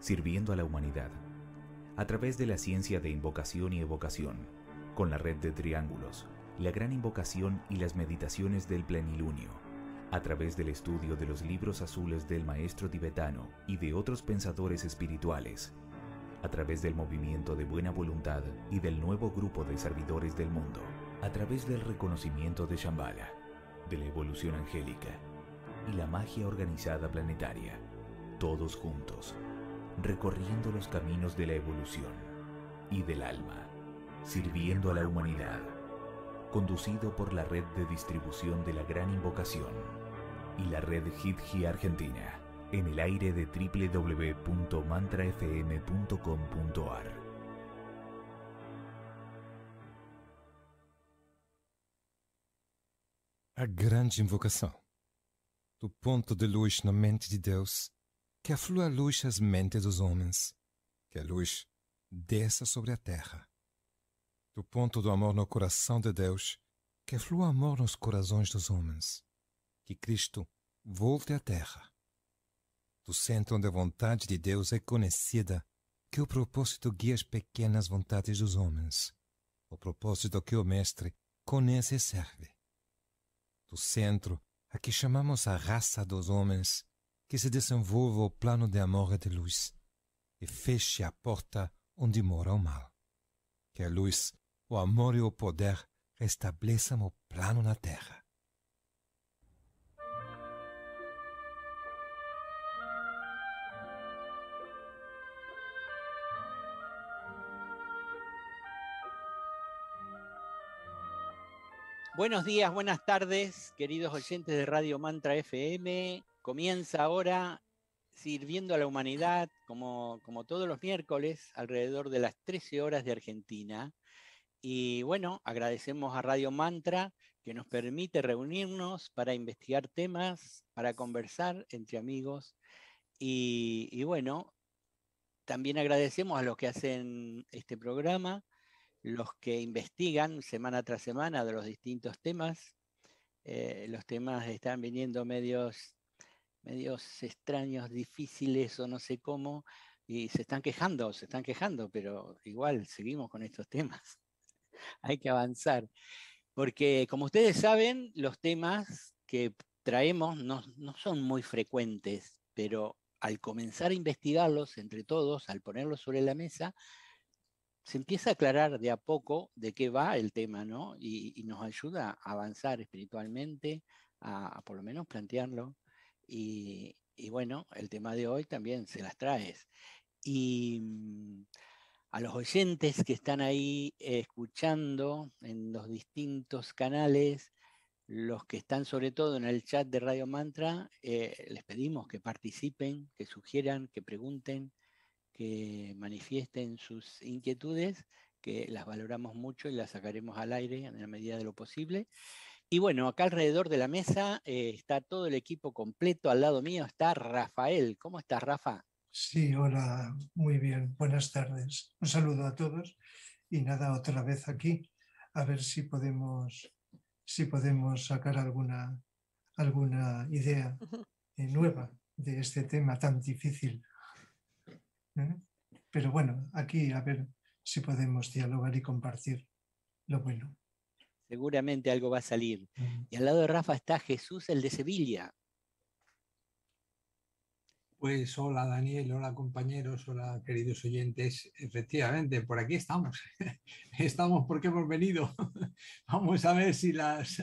sirviendo a la humanidad, a través de la ciencia de invocación y evocación, con la red de triángulos, la gran invocación y las meditaciones del plenilunio, a través del estudio de los libros azules del maestro tibetano y de otros pensadores espirituales, a través del movimiento de buena voluntad y del nuevo grupo de servidores del mundo, a través del reconocimiento de Shambhala, de la evolución angélica y la magia organizada planetaria, todos juntos recorriendo los caminos de la evolución y del alma, sirviendo a la humanidad, conducido por la red de distribución de la Gran Invocación y la red Hitgi Argentina, en el aire de www.mantrafm.com.ar. A Gran Invocación tu punto de luz na mente de Deus que aflua a luz às mentes dos homens, que a luz desça sobre a terra. Do ponto do amor no coração de Deus, que flua amor nos corações dos homens, que Cristo volte à terra. Do centro onde a vontade de Deus é conhecida, que o propósito guia as pequenas vontades dos homens, o propósito que o Mestre conhece e serve. Do centro a que chamamos a raça dos homens, que se desenvolva o plano de amor e de luz, e feche a porta onde mora o mal. Que a luz, o amor e o poder restabeleçam o plano na terra. Buenos días, buenas tardes, queridos oyentes de Radio Mantra FM. comienza ahora sirviendo a la humanidad, como, como todos los miércoles, alrededor de las 13 horas de Argentina. Y bueno, agradecemos a Radio Mantra que nos permite reunirnos para investigar temas, para conversar entre amigos. Y, bueno, también agradecemos a los que hacen este programa, los que investigan semana tras semana de los distintos temas. Eh, los temas están viniendo medios medios extraños, difíciles o no sé cómo, y se están quejando, se están quejando, pero igual seguimos con estos temas. Hay que avanzar. Porque como ustedes saben, los temas que traemos no, son muy frecuentes, pero al comenzar a investigarlos entre todos, al ponerlos sobre la mesa, se empieza a aclarar de a poco de qué va el tema, ¿no? Y, nos ayuda a avanzar espiritualmente, a, por lo menos plantearlo, y, bueno, el tema de hoy también se las traes. Y mm, a los oyentes que están ahí escuchando en los distintos canales, los que están sobre todo en el chat de Radio Mantra, eh, les pedimos que participen, que sugieran, que pregunten, que manifiesten sus inquietudes, que las valoramos mucho y las sacaremos al aire en la medida de lo posible. Y bueno, acá alrededor de la mesa eh, está todo el equipo completo. Al lado mío está Rafael. ¿Cómo estás, Rafa? Sí, hola, muy bien. Buenas tardes. Un saludo a todos y nada, otra vez aquí. A ver si podemos, si podemos sacar alguna, alguna idea eh, nueva de este tema tan difícil. ¿eh? Pero bueno, aquí a ver si podemos dialogar y compartir lo bueno seguramente algo va a salir. Y al lado de Rafa está Jesús, el de Sevilla. Pues hola Daniel, hola compañeros, hola queridos oyentes. Efectivamente, por aquí estamos. Estamos porque hemos venido. Vamos a ver si las,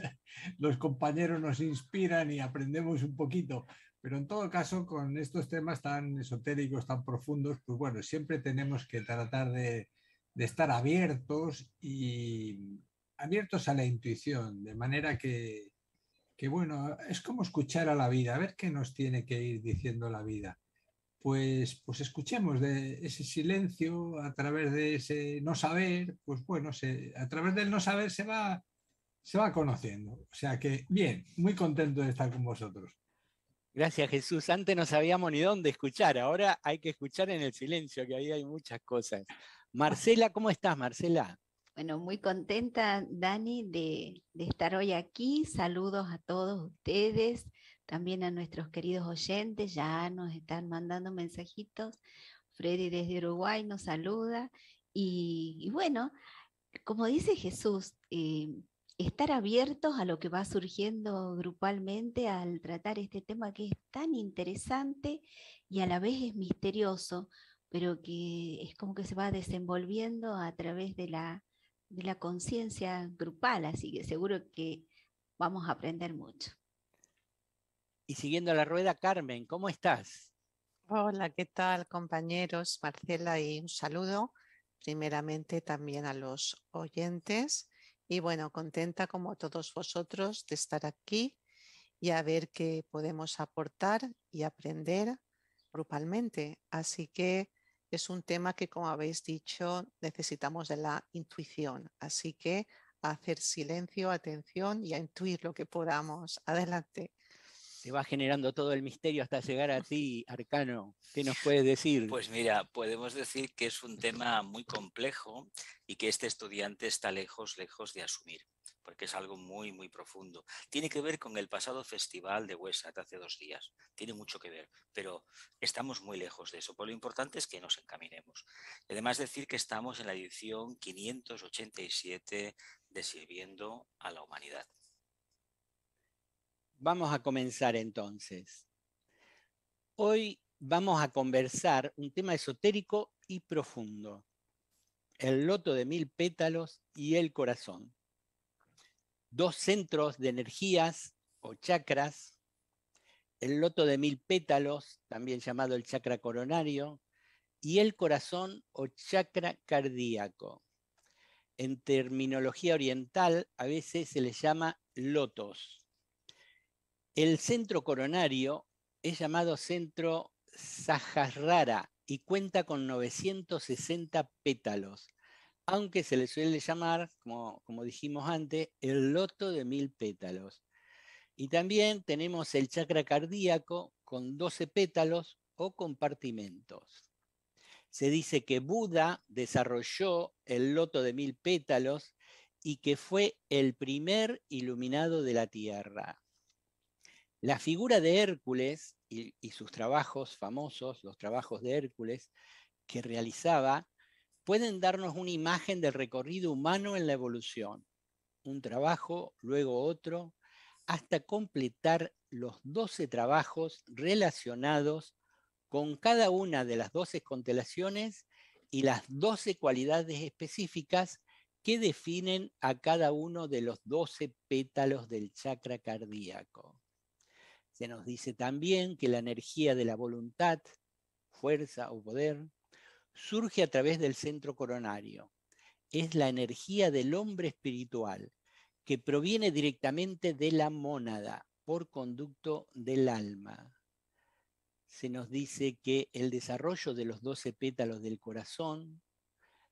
los compañeros nos inspiran y aprendemos un poquito. Pero en todo caso, con estos temas tan esotéricos, tan profundos, pues bueno, siempre tenemos que tratar de, de estar abiertos y, abiertos a la intuición, de manera que, que, bueno, es como escuchar a la vida, a ver qué nos tiene que ir diciendo la vida. Pues, pues escuchemos de ese silencio a través de ese no saber, pues bueno, a través del no saber se va, se va conociendo. O sea que, bien, muy contento de estar con vosotros. Gracias Jesús. Antes no sabíamos ni dónde escuchar, ahora hay que escuchar en el silencio, que ahí hay muchas cosas. Marcela, ¿cómo estás, Marcela? Bueno, muy contenta, Dani, de, estar hoy aquí. Saludos a todos ustedes, también a nuestros queridos oyentes. Ya nos están mandando mensajitos. Freddy desde Uruguay nos saluda. Y, bueno, como dice Jesús, eh, estar abiertos a lo que va surgiendo grupalmente al tratar este tema que es tan interesante y a la vez es misterioso, pero que es como que se va desenvolviendo a través de la, de la conciencia grupal, así que seguro que vamos a aprender mucho. Y siguiendo la rueda, Carmen, ¿cómo estás? Hola, ¿qué tal compañeros? Marcela y un saludo primeramente también a los oyentes y bueno, contenta como todos vosotros de estar aquí y a ver qué podemos aportar y aprender grupalmente. Así que es un tema que, como habéis dicho, necesitamos de la intuición. Así que hacer silencio, atención y a intuir lo que podamos. Adelante. Se va generando todo el misterio hasta llegar a ti, Arcano. ¿Qué nos puedes decir? Pues mira, podemos decir que es un tema muy complejo y que este estudiante está lejos, lejos de asumir porque es algo muy, muy profundo. Tiene que ver con el pasado festival de Huesat hace dos días, tiene mucho que ver, pero estamos muy lejos de eso, por lo importante es que nos encaminemos. además decir que estamos en la edición 587 de Sirviendo a la Humanidad. Vamos a comenzar entonces. Hoy vamos a conversar un tema esotérico y profundo, el loto de mil pétalos y el corazón dos centros de energías o chakras, el loto de mil pétalos, también llamado el chakra coronario, y el corazón o chakra cardíaco. En terminología oriental a veces se les llama lotos. El centro coronario es llamado centro Sahasrara y cuenta con 960 pétalos, aunque se le suele llamar, como, dijimos antes, el loto de mil pétalos. Y también tenemos el chakra cardíaco con 12 pétalos o compartimentos. Se dice que Buda desarrolló el loto de mil pétalos y que fue el primer iluminado de la Tierra. La figura de Hércules y sus trabajos famosos, los trabajos de Hércules, que realizaba, pueden darnos una imagen del recorrido humano en la evolución. Un trabajo, luego otro, hasta completar los 12 trabajos relacionados con cada una de las 12 constelaciones y las 12 cualidades específicas que definen a cada uno de los 12 pétalos del chakra cardíaco. Se nos dice también que la energía de la voluntad, fuerza o poder surge a través del centro coronario. Es la energía del hombre espiritual que proviene directamente de la mónada por conducto del alma. Se nos dice que el desarrollo de los doce pétalos del corazón,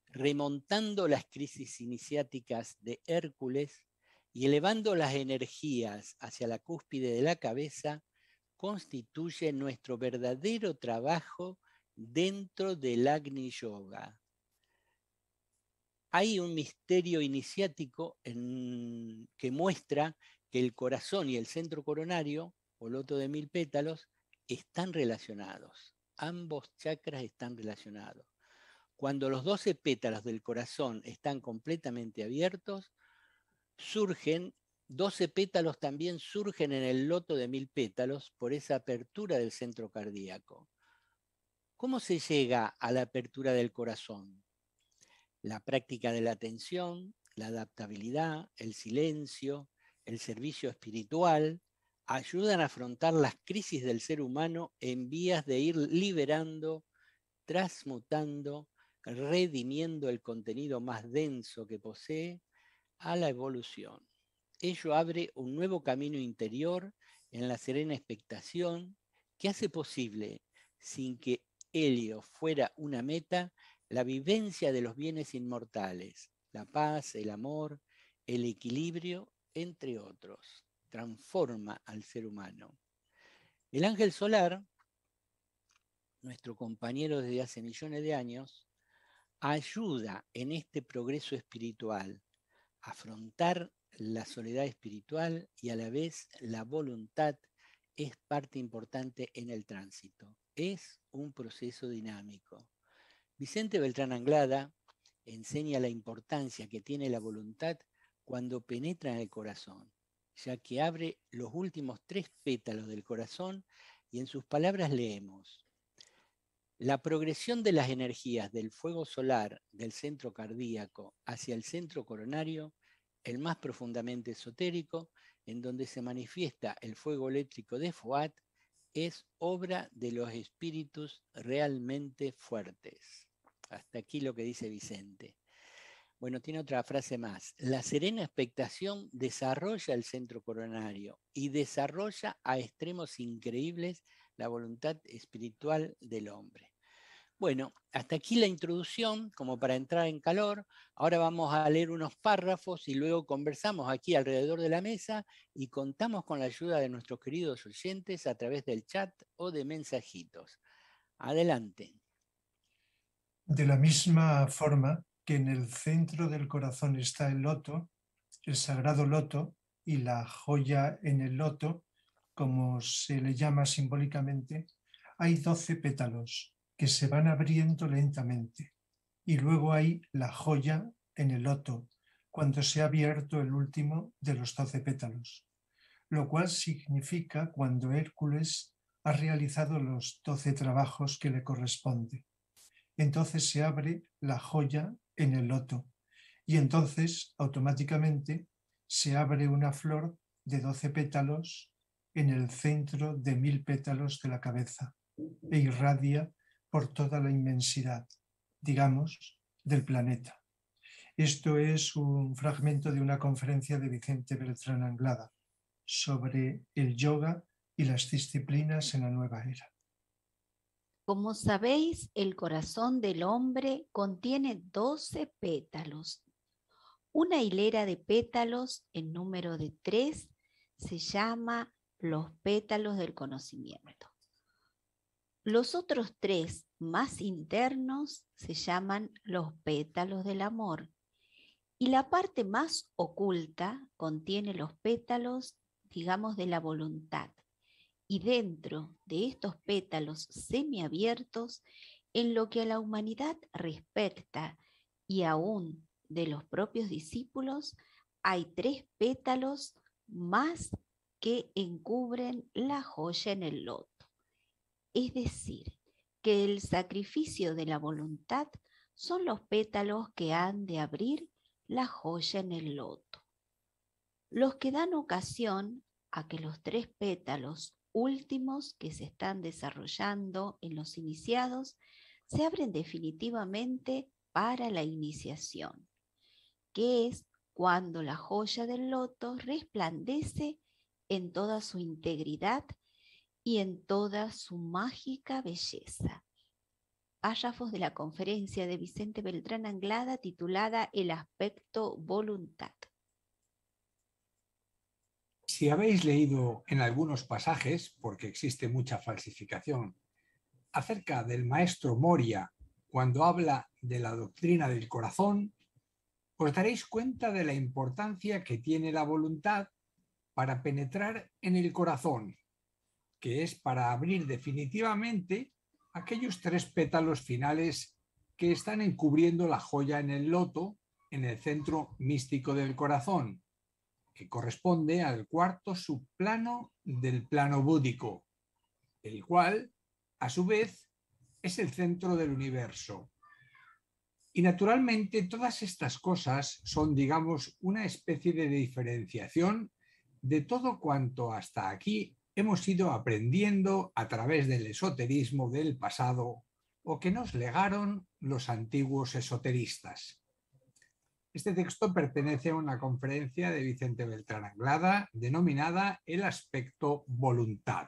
remontando las crisis iniciáticas de Hércules y elevando las energías hacia la cúspide de la cabeza, constituye nuestro verdadero trabajo dentro del Agni Yoga. Hay un misterio iniciático que muestra que el corazón y el centro coronario, o loto de mil pétalos, están relacionados. Ambos chakras están relacionados. Cuando los doce pétalos del corazón están completamente abiertos, surgen, 12 pétalos también surgen en el loto de mil pétalos por esa apertura del centro cardíaco. ¿Cómo se llega a la apertura del corazón? La práctica de la atención, la adaptabilidad, el silencio, el servicio espiritual, ayudan a afrontar las crisis del ser humano en vías de ir liberando, transmutando, redimiendo el contenido más denso que posee a la evolución. Ello abre un nuevo camino interior en la serena expectación que hace posible, sin que Helio fuera una meta, la vivencia de los bienes inmortales, la paz, el amor, el equilibrio, entre otros, transforma al ser humano. El ángel solar, nuestro compañero desde hace millones de años, ayuda en este progreso espiritual, afrontar la soledad espiritual y a la vez la voluntad es parte importante en el tránsito es un proceso dinámico. Vicente Beltrán Anglada enseña la importancia que tiene la voluntad cuando penetra en el corazón, ya que abre los últimos tres pétalos del corazón y en sus palabras leemos, la progresión de las energías del fuego solar del centro cardíaco hacia el centro coronario, el más profundamente esotérico, en donde se manifiesta el fuego eléctrico de Fuat, es obra de los espíritus realmente fuertes. Hasta aquí lo que dice Vicente. Bueno, tiene otra frase más. La serena expectación desarrolla el centro coronario y desarrolla a extremos increíbles la voluntad espiritual del hombre. Bueno, hasta aquí la introducción, como para entrar en calor. Ahora vamos a leer unos párrafos y luego conversamos aquí alrededor de la mesa y contamos con la ayuda de nuestros queridos oyentes a través del chat o de mensajitos. Adelante. De la misma forma que en el centro del corazón está el loto, el sagrado loto y la joya en el loto, como se le llama simbólicamente, hay doce pétalos que se van abriendo lentamente. Y luego hay la joya en el loto, cuando se ha abierto el último de los doce pétalos, lo cual significa cuando Hércules ha realizado los doce trabajos que le corresponde. Entonces se abre la joya en el loto y entonces automáticamente se abre una flor de doce pétalos en el centro de mil pétalos de la cabeza e irradia por toda la inmensidad, digamos, del planeta. Esto es un fragmento de una conferencia de Vicente Beltrán Anglada sobre el yoga y las disciplinas en la nueva era. Como sabéis, el corazón del hombre contiene 12 pétalos. Una hilera de pétalos en número de tres se llama los pétalos del conocimiento. Los otros tres más internos se llaman los pétalos del amor y la parte más oculta contiene los pétalos, digamos, de la voluntad. Y dentro de estos pétalos semiabiertos, en lo que a la humanidad respecta y aún de los propios discípulos, hay tres pétalos más que encubren la joya en el loto es decir, que el sacrificio de la voluntad son los pétalos que han de abrir la joya en el loto, los que dan ocasión a que los tres pétalos últimos que se están desarrollando en los iniciados se abren definitivamente para la iniciación, que es cuando la joya del loto resplandece en toda su integridad y en toda su mágica belleza. Párrafos de la conferencia de Vicente Beltrán Anglada titulada El aspecto voluntad. Si habéis leído en algunos pasajes, porque existe mucha falsificación, acerca del maestro Moria cuando habla de la doctrina del corazón, os daréis cuenta de la importancia que tiene la voluntad para penetrar en el corazón que es para abrir definitivamente aquellos tres pétalos finales que están encubriendo la joya en el loto en el centro místico del corazón, que corresponde al cuarto subplano del plano búdico, el cual, a su vez, es el centro del universo. Y naturalmente todas estas cosas son, digamos, una especie de diferenciación de todo cuanto hasta aquí hemos ido aprendiendo a través del esoterismo del pasado o que nos legaron los antiguos esoteristas. Este texto pertenece a una conferencia de Vicente Beltrán Anglada denominada El aspecto voluntad.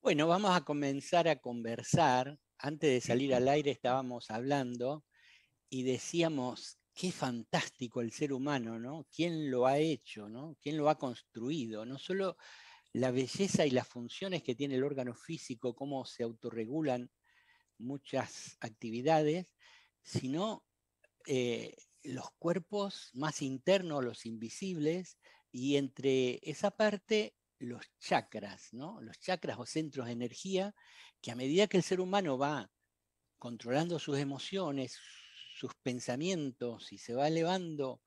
Bueno, vamos a comenzar a conversar. Antes de salir al aire estábamos hablando y decíamos, qué fantástico el ser humano, ¿no? ¿Quién lo ha hecho, ¿no? ¿Quién lo ha construido? No solo la belleza y las funciones que tiene el órgano físico, cómo se autorregulan muchas actividades, sino eh, los cuerpos más internos, los invisibles, y entre esa parte los chakras, ¿no? los chakras o centros de energía, que a medida que el ser humano va controlando sus emociones, sus pensamientos y se va elevando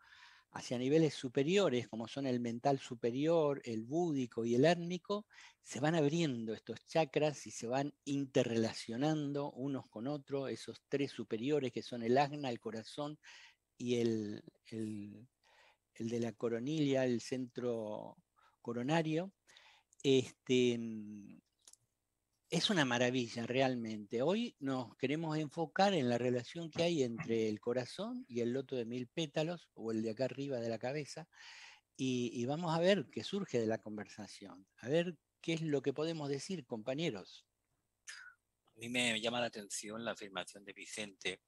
hacia niveles superiores, como son el mental superior, el búdico y el árnico, se van abriendo estos chakras y se van interrelacionando unos con otros, esos tres superiores que son el agna, el corazón y el, el, el de la coronilla, el centro coronario. Este, mm, es una maravilla realmente. Hoy nos queremos enfocar en la relación que hay entre el corazón y el loto de mil pétalos, o el de acá arriba de la cabeza, y, vamos a ver qué surge de la conversación, a ver qué es lo que podemos decir, compañeros. A mí me llama la atención la afirmación de Vicente,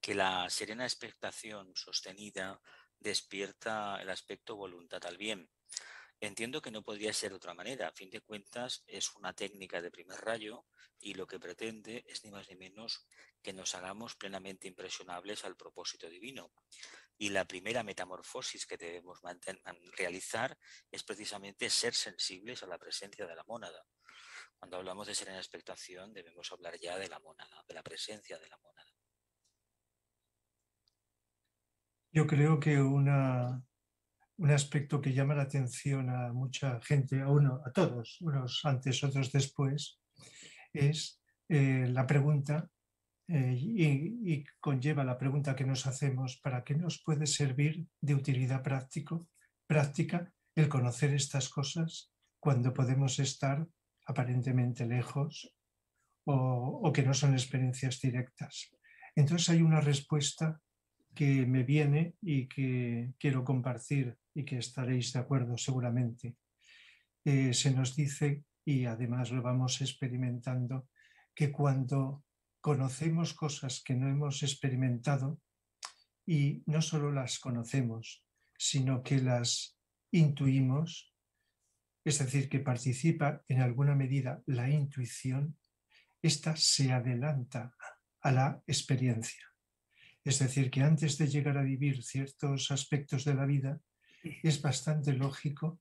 que la serena expectación sostenida despierta el aspecto voluntad al bien Entiendo que no podría ser de otra manera. A fin de cuentas, es una técnica de primer rayo y lo que pretende es ni más ni menos que nos hagamos plenamente impresionables al propósito divino. Y la primera metamorfosis que debemos realizar es precisamente ser sensibles a la presencia de la mónada. Cuando hablamos de ser en expectación, debemos hablar ya de la mónada, de la presencia de la mónada. Yo creo que una un aspecto que llama la atención a mucha gente, a uno, a todos, unos antes, otros después, es eh, la pregunta eh, y, conlleva la pregunta que nos hacemos, ¿para qué nos puede servir de utilidad práctico, práctica el conocer estas cosas cuando podemos estar aparentemente lejos o, o que no son experiencias directas? Entonces hay una respuesta que me viene y que quiero compartir y que estaréis de acuerdo seguramente. Eh, se nos dice, y además lo vamos experimentando, que cuando conocemos cosas que no hemos experimentado y no solo las conocemos, sino que las intuimos, es decir, que participa en alguna medida la intuición, esta se adelanta a la experiencia. Es decir, que antes de llegar a vivir ciertos aspectos de la vida, es bastante lógico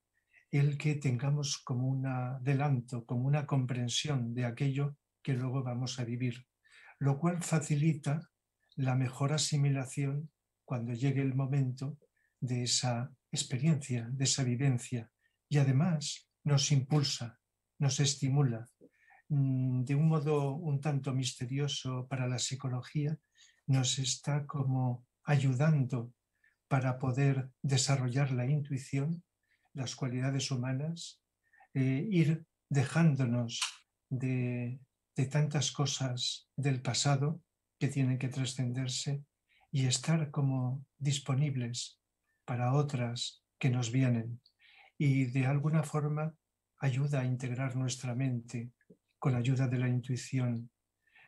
el que tengamos como un adelanto, como una comprensión de aquello que luego vamos a vivir, lo cual facilita la mejor asimilación cuando llegue el momento de esa experiencia, de esa vivencia, y además nos impulsa, nos estimula mm, de un modo un tanto misterioso para la psicología, nos está como ayudando para poder desarrollar la intuición, las cualidades humanas, eh, ir dejándonos de tantas cosas del pasado que tienen que trascenderse y estar como disponibles para otras que nos vienen y de alguna forma ayuda a integrar nuestra mente con la ayuda de la intuición,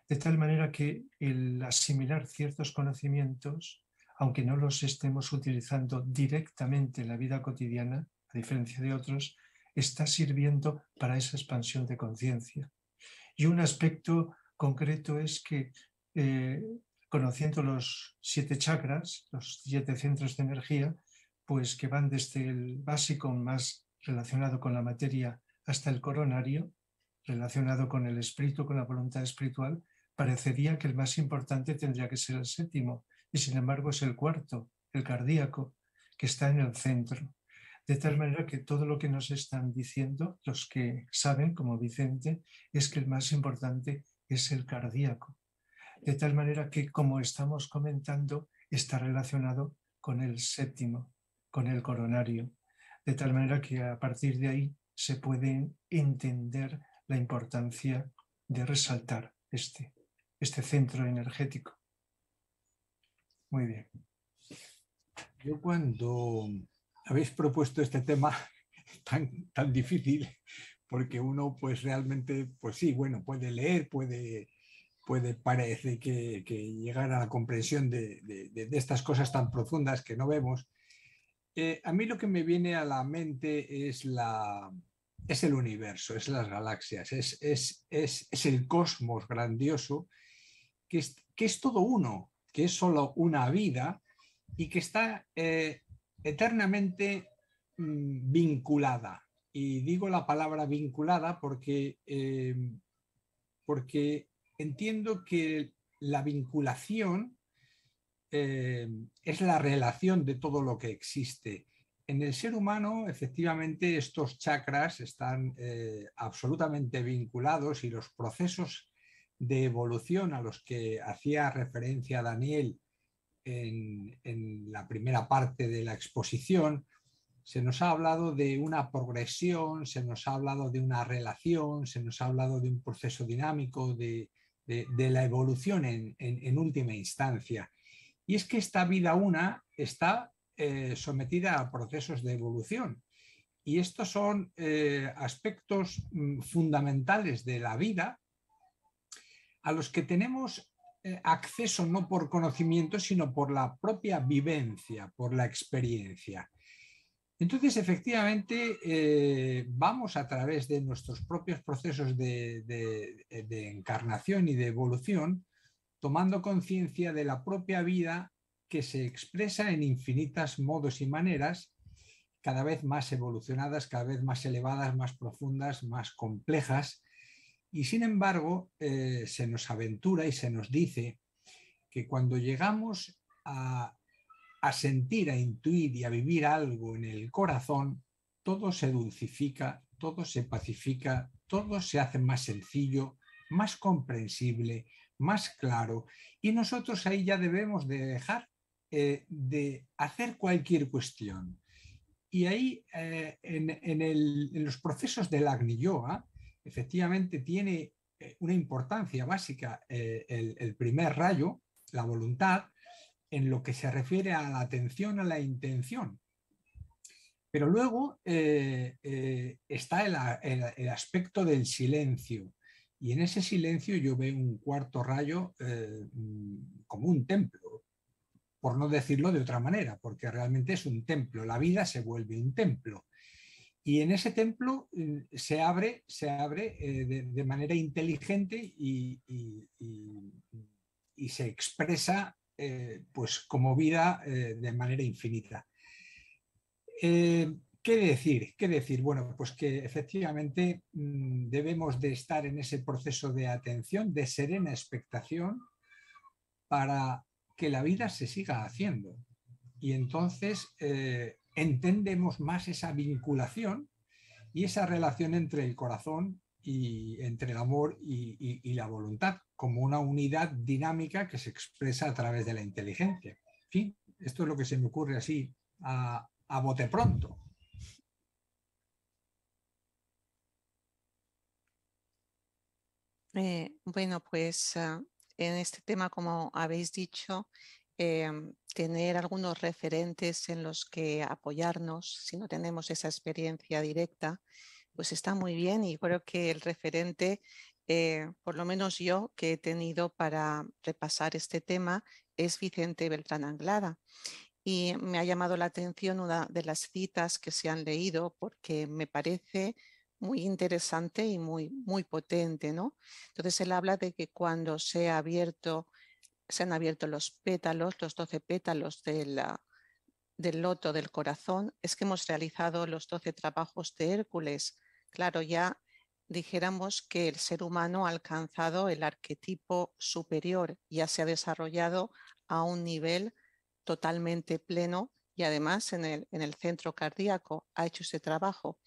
de tal manera que el asimilar ciertos conocimientos aunque no los estemos utilizando directamente en la vida cotidiana, a diferencia de otros, está sirviendo para esa expansión de conciencia. Y un aspecto concreto es que eh, conociendo los siete chakras, los siete centros de energía, pues que van desde el básico más relacionado con la materia hasta el coronario, relacionado con el espíritu, con la voluntad espiritual, parecería que el más importante tendría que ser el séptimo, y sin embargo es el cuarto, el cardíaco, que está en el centro. De tal manera que todo lo que nos están diciendo los que saben, como Vicente, es que el más importante es el cardíaco. De tal manera que, como estamos comentando, está relacionado con el séptimo, con el coronario. De tal manera que a partir de ahí se puede entender la importancia de resaltar este, este centro energético. Muy bien. Yo cuando habéis propuesto este tema tan, tan difícil, porque uno pues realmente, pues sí, bueno, puede leer, puede, puede parece que, llegar a la comprensión de, estas cosas tan profundas que no vemos. Eh, a mí lo que me viene a la mente es, la, es el universo, es las galaxias, es, el cosmos grandioso, que que es todo uno, que es solo una vida y que está eh, eternamente mm, vinculada. Y digo la palabra vinculada porque, em, porque entiendo que la vinculación em, es la relación de todo lo que existe. En el ser humano, efectivamente, estos chakras están eh, absolutamente vinculados y los procesos de evolución a los que hacía referencia Daniel en, la primera parte de la exposición, se nos ha hablado de una progresión, se nos ha hablado de una relación, se nos ha hablado de un proceso dinámico, de, la evolución en, última instancia. Y es que esta vida una está eh, sometida a procesos de evolución. Y estos son eh, aspectos mm, fundamentales de la vida a los que tenemos eh, acceso no por conocimiento, sino por la propia vivencia, por la experiencia. Entonces, efectivamente, eh, vamos a través de nuestros propios procesos de, de encarnación y de evolución, tomando conciencia de la propia vida que se expresa en infinitas modos y maneras, cada vez más evolucionadas, cada vez más elevadas, más profundas, más complejas, y sin embargo, eh, se nos aventura y se nos dice que cuando llegamos a, sentir, a intuir y a vivir algo en el corazón, todo se dulcifica, todo se pacifica, todo se hace más sencillo, más comprensible, más claro. Y nosotros ahí ya debemos de dejar eh, de hacer cualquier cuestión. Y ahí, eh, en, en, los procesos del Agni Yoga, efectivamente tiene eh, una importancia básica eh, el, primer rayo, la voluntad, en lo que se refiere a la atención, a la intención. Pero luego eh, está el, aspecto del silencio. Y en ese silencio yo veo un cuarto rayo mm, como un templo, por no decirlo de otra manera, porque realmente es un templo. La vida se vuelve un templo. Y en ese templo eh, se abre, se abre eh, de, manera inteligente y, se expresa eh, pues como vida de manera infinita. ¿Qué decir? ¿Qué decir? Bueno, pues que efectivamente mm, debemos de estar en ese proceso de atención, de serena expectación, para que la vida se siga haciendo. Y entonces entendemos más esa vinculación y esa relación entre el corazón y entre el amor y, la voluntad, como una unidad dinámica que se expresa a través de la inteligencia. En esto es lo que se me ocurre así a, bote pronto. Eh, bueno, pues ah, en este tema, como habéis dicho, Em, tener algunos referentes en los que apoyarnos si no tenemos esa experiencia directa, pues está muy bien y creo que el referente, eh, por lo menos yo que he tenido para repasar este tema, es Vicente Beltrán Anglada. Y me ha llamado la atención una de las citas que se han leído porque me parece muy interesante y muy, muy potente. ¿no? Entonces él habla de que cuando se ha abierto se han abierto los pétalos, los 12 pétalos del loto del corazón, es que hemos realizado los 12 trabajos de Hércules. Claro, ya dijéramos que el ser humano ha alcanzado el arquetipo superior, ya se ha desarrollado a un nivel totalmente pleno y además en el, centro cardíaco ha hecho ese trabajo.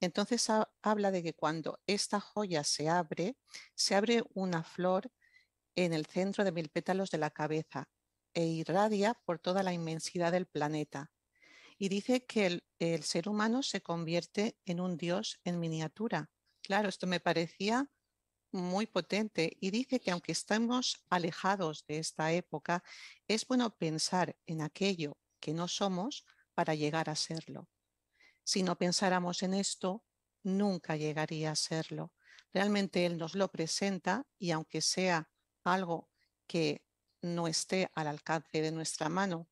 Entonces habla de que cuando esta joya se abre, se abre una flor en el centro de mil pétalos de la cabeza e irradia por toda la inmensidad del planeta. Y dice que el, ser humano se convierte en un dios en miniatura. Claro, esto me parecía muy potente y dice que aunque estemos alejados de esta época, es bueno pensar en aquello que no somos para llegar a serlo. Si no pensáramos en esto, nunca llegaría a serlo. Realmente Él nos lo presenta y aunque sea algo que no esté al alcance de nuestra mano.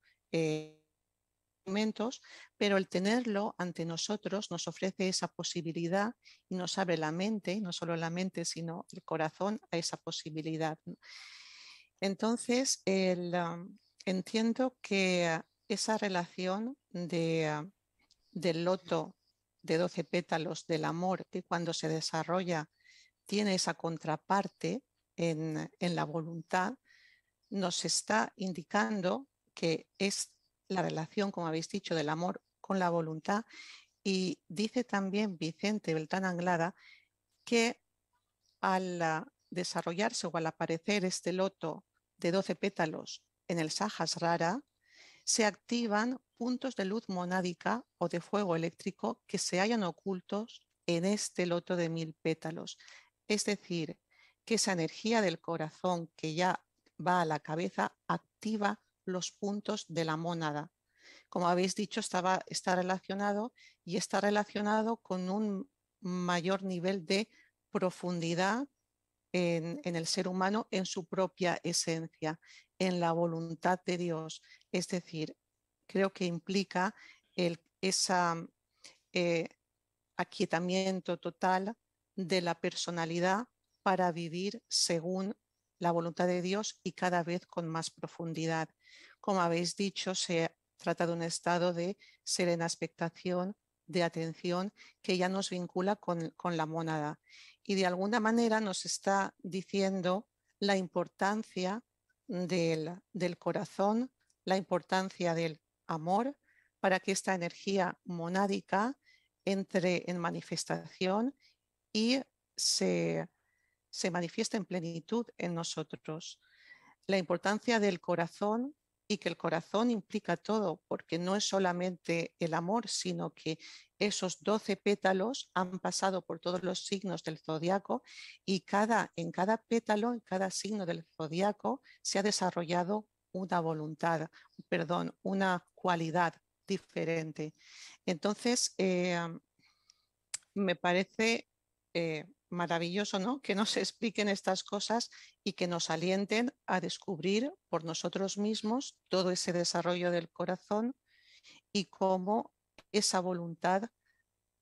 momentos, pero el tenerlo ante nosotros nos ofrece esa posibilidad y nos abre la mente, no solo la mente, sino el corazón a esa posibilidad. Entonces, entiendo que esa relación de, del loto de doce pétalos del amor, que cuando se desarrolla tiene esa contraparte, en, la voluntad, nos está indicando que es la relación, como habéis dicho, del amor con la voluntad. Y dice también Vicente Beltán Anglada que al ah, desarrollarse o al aparecer este loto de 12 pétalos en el rara se activan puntos de luz monádica o de fuego eléctrico que se hallan ocultos en este loto de mil pétalos. Es decir, que esa energía del corazón que ya va a la cabeza activa los puntos de la mónada. Como habéis dicho, está relacionado y está relacionado con un mayor nivel de profundidad en, el ser humano, en su propia esencia, en la voluntad de Dios. Es decir, creo que implica el, eh, aquietamiento total de la personalidad para vivir según la voluntad de Dios y cada vez con más profundidad. Como habéis dicho, se trata de un estado de serena expectación, de atención, que ya nos vincula con, la monada. Y de alguna manera nos está diciendo la importancia del, del corazón, la importancia del amor, para que esta energía monádica entre en manifestación y se se manifiesta en plenitud en nosotros. La importancia del corazón y que el corazón implica todo, porque no es solamente el amor, sino que esos doce pétalos han pasado por todos los signos del zodiaco y cada, en cada pétalo, en cada signo del zodiaco, se ha desarrollado una voluntad, perdón, una cualidad diferente. Entonces, eh, me parece eh, maravilloso, ¿no? Que nos expliquen estas cosas y que nos alienten a descubrir por nosotros mismos todo ese desarrollo del corazón y cómo esa voluntad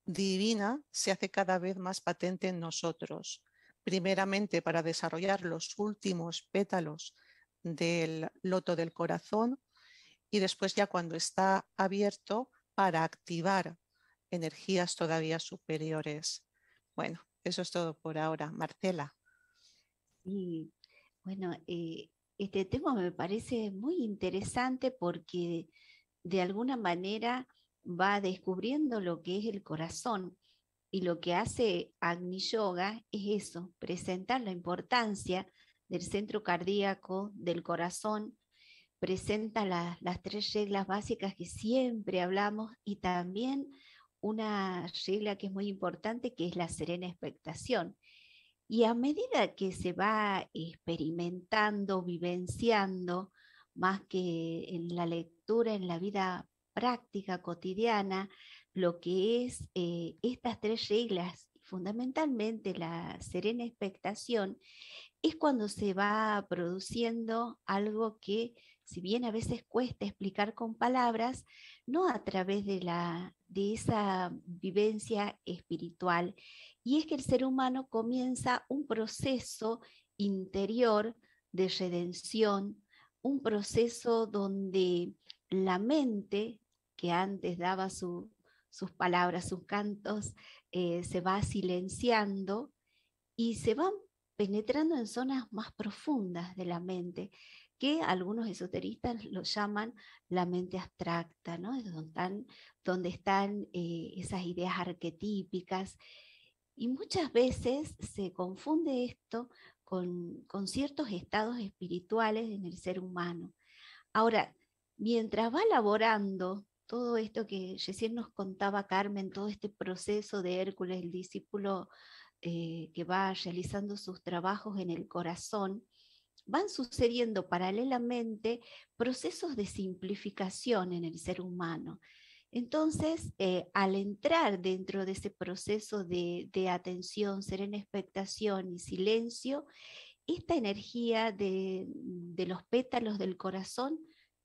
divina se hace cada vez más patente en nosotros. Primeramente para desarrollar los últimos pétalos del loto del corazón y después ya cuando está abierto para activar energías todavía superiores. Bueno, eso es todo por ahora. Marcela. Sí, bueno, eh, este tema me parece muy interesante porque de alguna manera va descubriendo lo que es el corazón y lo que hace Agni Yoga es eso, presentar la importancia del centro cardíaco, del corazón, presenta las tres reglas básicas que siempre hablamos y también una regla que es muy importante, que es la serena expectación. Y a medida que se va experimentando, vivenciando, más que en la lectura, en la vida práctica cotidiana, lo que es eh, estas tres reglas, fundamentalmente la serena expectación, es cuando se va produciendo algo que si bien a veces cuesta explicar con palabras, no a través de, la, de esa vivencia espiritual. Y es que el ser humano comienza un proceso interior de redención, un proceso donde la mente, que antes daba sus palabras, sus cantos, eh, se va silenciando y se van penetrando en zonas más profundas de la mente que algunos esoteristas lo llaman la mente abstracta, ¿no? Es donde están, eh, esas ideas arquetípicas. Y muchas veces se confunde esto con, con ciertos estados espirituales en el ser humano. Ahora, mientras va elaborando todo esto que recién nos contaba Carmen, todo este proceso de Hércules, el discípulo eh, que va realizando sus trabajos en el corazón, van sucediendo paralelamente procesos de simplificación en el ser humano. Entonces, eh, al entrar dentro de ese proceso de, atención, serena expectación y silencio, esta energía de, de los pétalos del corazón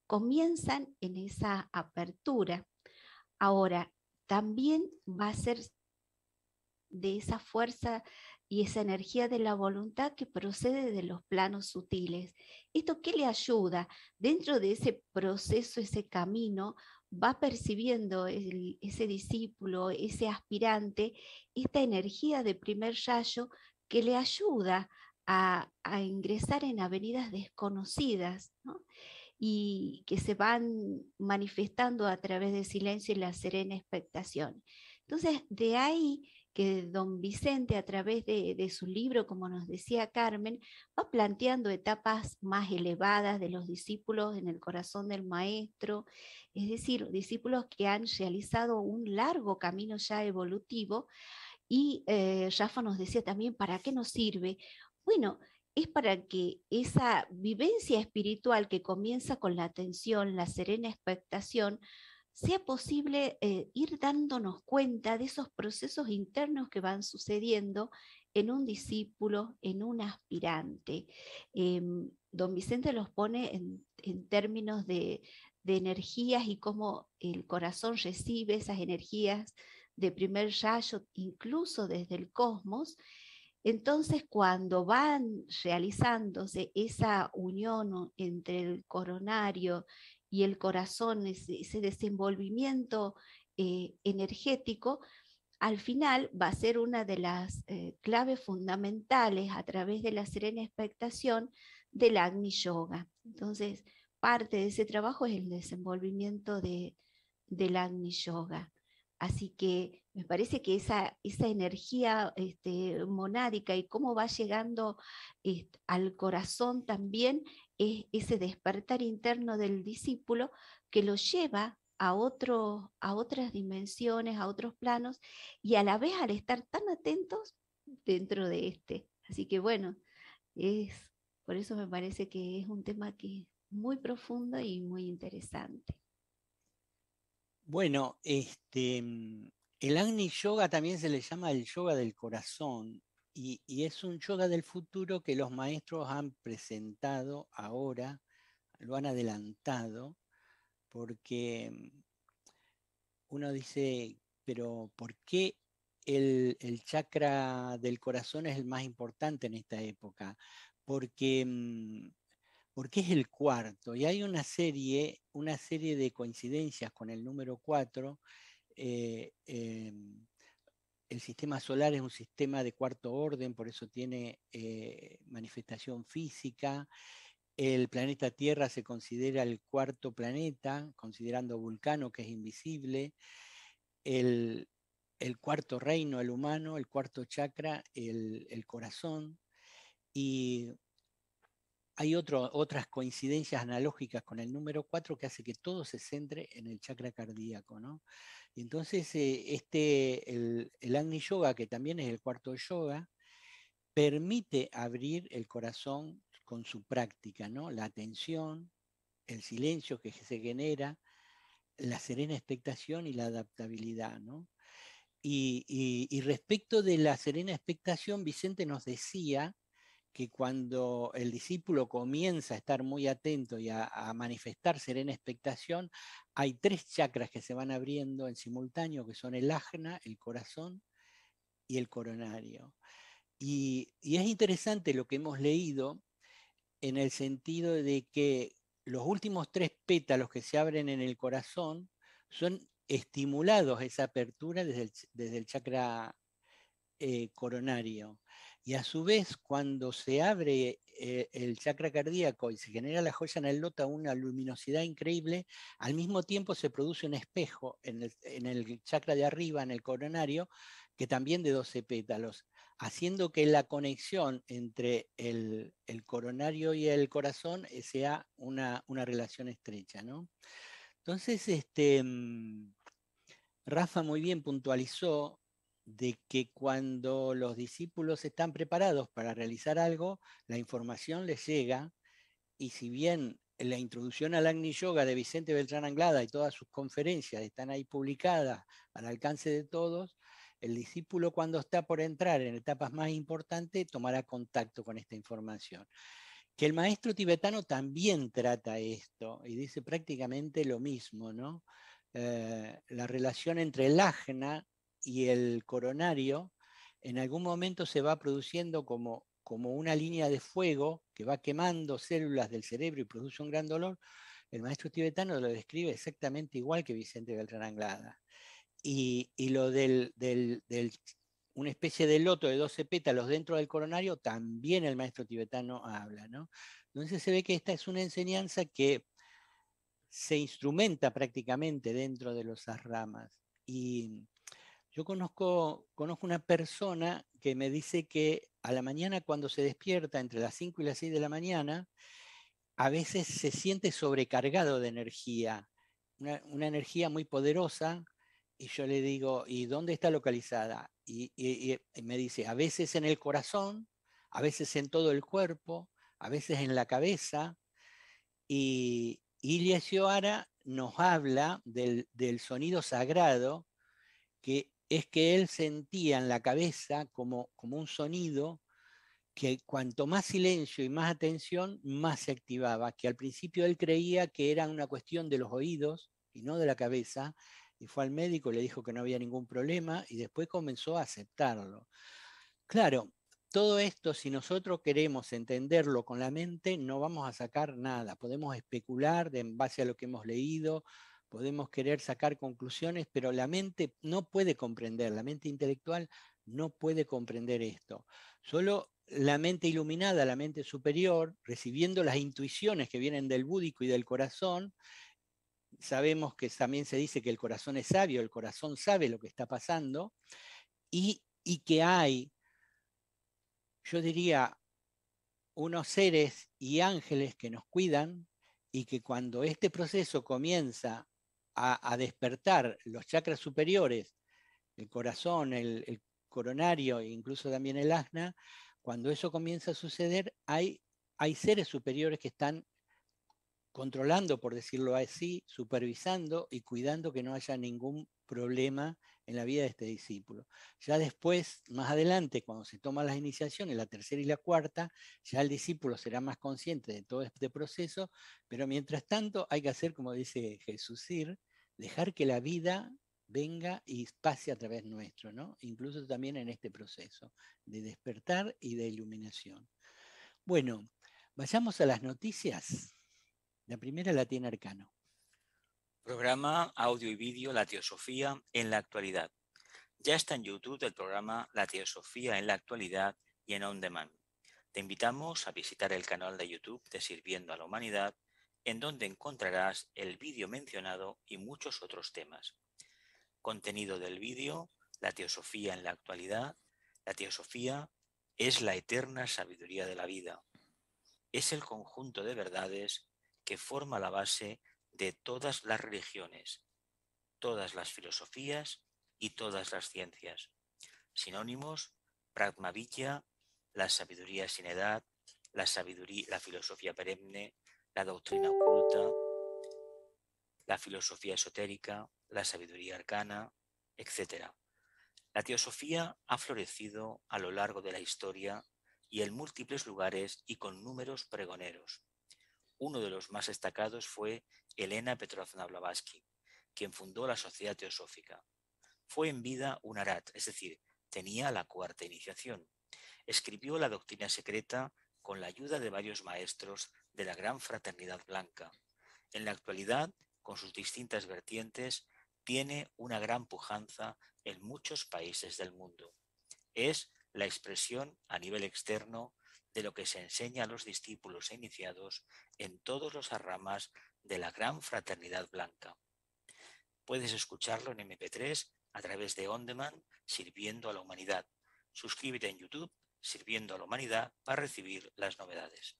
comienzan en esa apertura. Ahora, también va a ser de esa fuerza y esa energía de la voluntad que procede de los planos sutiles. ¿Esto qué le ayuda? Dentro de ese proceso, ese camino, va percibiendo ese discípulo, ese aspirante, esta energía de primer rayo que le ayuda a, ingresar en avenidas desconocidas y que se van manifestando a través del silencio y la serena expectación. Entonces, de ahí que don Vicente, a través de, su libro, como nos decía Carmen, va planteando etapas más elevadas de los discípulos en el corazón del maestro, es decir, discípulos que han realizado un largo camino ya evolutivo. Y eh, Rafa nos decía también, ¿para qué nos sirve? Bueno, es para que esa vivencia espiritual que comienza con la atención, la serena expectación, sea posible eh, ir dándonos cuenta de esos procesos internos que van sucediendo en un discípulo, en un aspirante. Em, don Vicente los pone en, términos de, de, energías y cómo el corazón recibe esas energías de primer rayo, incluso desde el cosmos. Entonces, cuando van realizándose esa unión entre el coronario y el corazón, ese, ese desenvolvimiento eh, energético, al final va a ser una de las eh, claves fundamentales a través de la serena expectación del Agni Yoga. Entonces, parte de ese trabajo es el desenvolvimiento de, del Agni Yoga. Así que me parece que esa, esa energía este, monádica y cómo va llegando al corazón también es ese despertar interno del discípulo que lo lleva a, a otras dimensiones, a otros planos, y a la vez al estar tan atentos dentro de este. Así que bueno, es, por eso me parece que es un tema que muy profundo y muy interesante. Bueno, este, mm, el Agni Yoga también se le llama el yoga del corazón, y, es un yoga del futuro que los maestros han presentado ahora, lo han adelantado, porque mm, uno dice, pero ¿por qué el, chakra del corazón es el más importante en esta época? Porque, mm, porque es el cuarto. Y hay una serie, una serie de coincidencias con el número cuatro. Eh, em, el sistema solar es un sistema de cuarto orden, por eso tiene eh, manifestación física. El planeta Tierra se considera el cuarto planeta, considerando Vulcano, que es invisible. El, cuarto reino, el humano, el cuarto chakra, el, corazón. Y hay otras coincidencias analógicas con el número 4 que hace que todo se centre en el chakra cardíaco. Y entonces eh, este, el, Agni Yoga, que también es el cuarto yoga, permite abrir el corazón con su práctica, ¿no? la atención, el silencio que se genera, la serena expectación y la adaptabilidad. y respecto de la serena expectación, Vicente nos decía que cuando el discípulo comienza a estar muy atento y a, manifestar serena expectación, hay tres chakras que se van abriendo en simultáneo, que son el ajna, el corazón y el coronario. Y, es interesante lo que hemos leído en el sentido de que los últimos tres pétalos que se abren en el corazón son estimulados esa apertura desde el, chakra eh, coronario. Y a su vez, cuando se abre eh, el chakra cardíaco y se genera la joya en el lota, una luminosidad increíble, al mismo tiempo se produce un espejo en el, chakra de arriba, en el coronario, que también de 12 pétalos, haciendo que la conexión entre el, coronario y el corazón eh, sea una, relación estrecha. Entonces, este, mm, Rafa muy bien puntualizó de que cuando los discípulos están preparados para realizar algo, la información les llega y si bien la introducción al Agni Yoga de Vicente Beltrán Anglada y todas sus conferencias están ahí publicadas al alcance de todos, el discípulo cuando está por entrar en etapas más importantes tomará contacto con esta información. Que el maestro tibetano también trata esto y dice prácticamente lo mismo, ¿no? Eh, la relación entre el ajna y el coronario en algún momento se va produciendo como, como una línea de fuego que va quemando células del cerebro y produce un gran dolor, el maestro tibetano lo describe exactamente igual que Vicente Beltrán Anglada. Y, y lo del, del, una especie de loto de 12 pétalos dentro del coronario, también el maestro tibetano habla. ¿no? Entonces se ve que esta es una enseñanza que se instrumenta prácticamente dentro de los ramas. Y, yo conozco, conozco una persona que me dice que a la mañana cuando se despierta entre las 5 y las 6 de la mañana, a veces se siente sobrecargado de energía, una, energía muy poderosa, y yo le digo, ¿y dónde está localizada? Y, me dice, a veces en el corazón, a veces en todo el cuerpo, a veces en la cabeza. Y Ilya nos habla del, del sonido sagrado que es que él sentía en la cabeza como, como un sonido que cuanto más silencio y más atención, más se activaba, que al principio él creía que era una cuestión de los oídos y no de la cabeza, y fue al médico, le dijo que no había ningún problema, y después comenzó a aceptarlo. Claro, todo esto, si nosotros queremos entenderlo con la mente, no vamos a sacar nada. Podemos especular de, en base a lo que hemos leído podemos querer sacar conclusiones, pero la mente no puede comprender, la mente intelectual no puede comprender esto. Solo la mente iluminada, la mente superior, recibiendo las intuiciones que vienen del búdico y del corazón, sabemos que también se dice que el corazón es sabio, el corazón sabe lo que está pasando, y, que hay, yo diría, unos seres y ángeles que nos cuidan y que cuando este proceso comienza a, despertar los chakras superiores, el corazón, el, coronario e incluso también el asna, cuando eso comienza a suceder, hay, hay seres superiores que están controlando, por decirlo así, supervisando y cuidando que no haya ningún problema en la vida de este discípulo. Ya después, más adelante, cuando se toman las iniciaciones, la tercera y la cuarta, ya el discípulo será más consciente de todo este proceso, pero mientras tanto hay que hacer, como dice Jesús Sir, dejar que la vida venga y pase a través nuestro, ¿no? Incluso también en este proceso de despertar y de iluminación. Bueno, vayamos a las noticias. La primera la tiene Arcano. Programa audio y vídeo La Teosofía en la actualidad. Ya está en YouTube el programa La Teosofía en la actualidad y en On Demand. Te invitamos a visitar el canal de YouTube de Sirviendo a la Humanidad en donde encontrarás el vídeo mencionado y muchos otros temas. Contenido del vídeo, la teosofía en la actualidad, la teosofía es la eterna sabiduría de la vida. Es el conjunto de verdades que forma la base de todas las religiones, todas las filosofías y todas las ciencias. Sinónimos, pragmavita, la sabiduría sin edad, la, sabiduría, la filosofía perenne, la doctrina oculta, la filosofía esotérica, la sabiduría arcana, etc. La teosofía ha florecido a lo largo de la historia y en múltiples lugares y con números pregoneros. Uno de los más destacados fue Elena Petrovna Blavatsky, quien fundó la Sociedad Teosófica. Fue en vida un arat, es decir, tenía la cuarta iniciación. Escribió la doctrina secreta con la ayuda de varios maestros de la gran fraternidad blanca. En la actualidad, con sus distintas vertientes, tiene una gran pujanza en muchos países del mundo. Es la expresión a nivel externo de lo que se enseña a los discípulos e iniciados en todos los ramas de la gran fraternidad blanca. Puedes escucharlo en MP3 a través de On Demand, sirviendo a la humanidad. Suscríbete en YouTube, sirviendo a la humanidad, para recibir las novedades.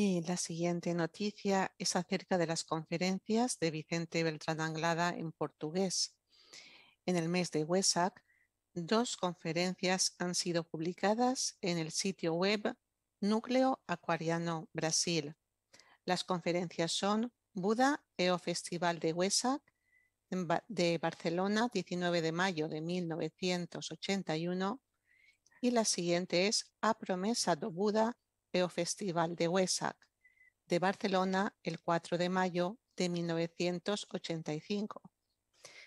Y la siguiente noticia es acerca de las conferencias de Vicente Beltrán Anglada en portugués. En el mes de Huesac, dos conferencias han sido publicadas en el sitio web Núcleo Acuariano Brasil. Las conferencias son Buda EO Festival de Huesac de Barcelona, 19 de mayo de 1981, y la siguiente es A Promesa do Buda EO Festival de Huesac de Barcelona el 4 de mayo de 1985.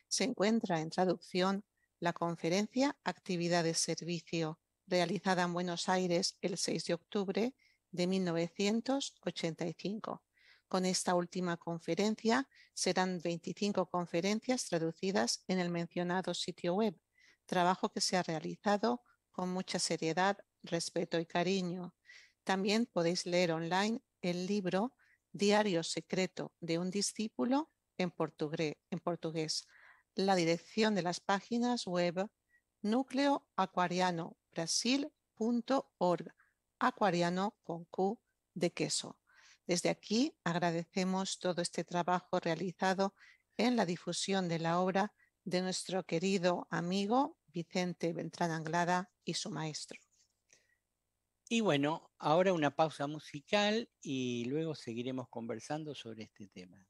Se encuentra en traducción la conferencia Actividad de Servicio, realizada en Buenos Aires el 6 de octubre de 1985. Con esta última conferencia serán 25 conferencias traducidas en el mencionado sitio web, trabajo que se ha realizado con mucha seriedad, respeto y cariño, también podéis leer online el libro Diario Secreto de un Discípulo en portugués. La dirección de las páginas web núcleoacuarianobrasil.org, acuariano con Q de queso. Desde aquí agradecemos todo este trabajo realizado en la difusión de la obra de nuestro querido amigo Vicente Beltrán Anglada y su maestro. Y bueno, ahora una pausa musical y luego seguiremos conversando sobre este tema.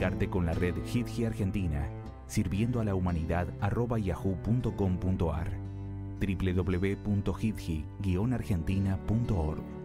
comunicarte con la red HitGe Argentina sirviendo a la humanidad yahoo.com.ar wwwhidji argentinaorg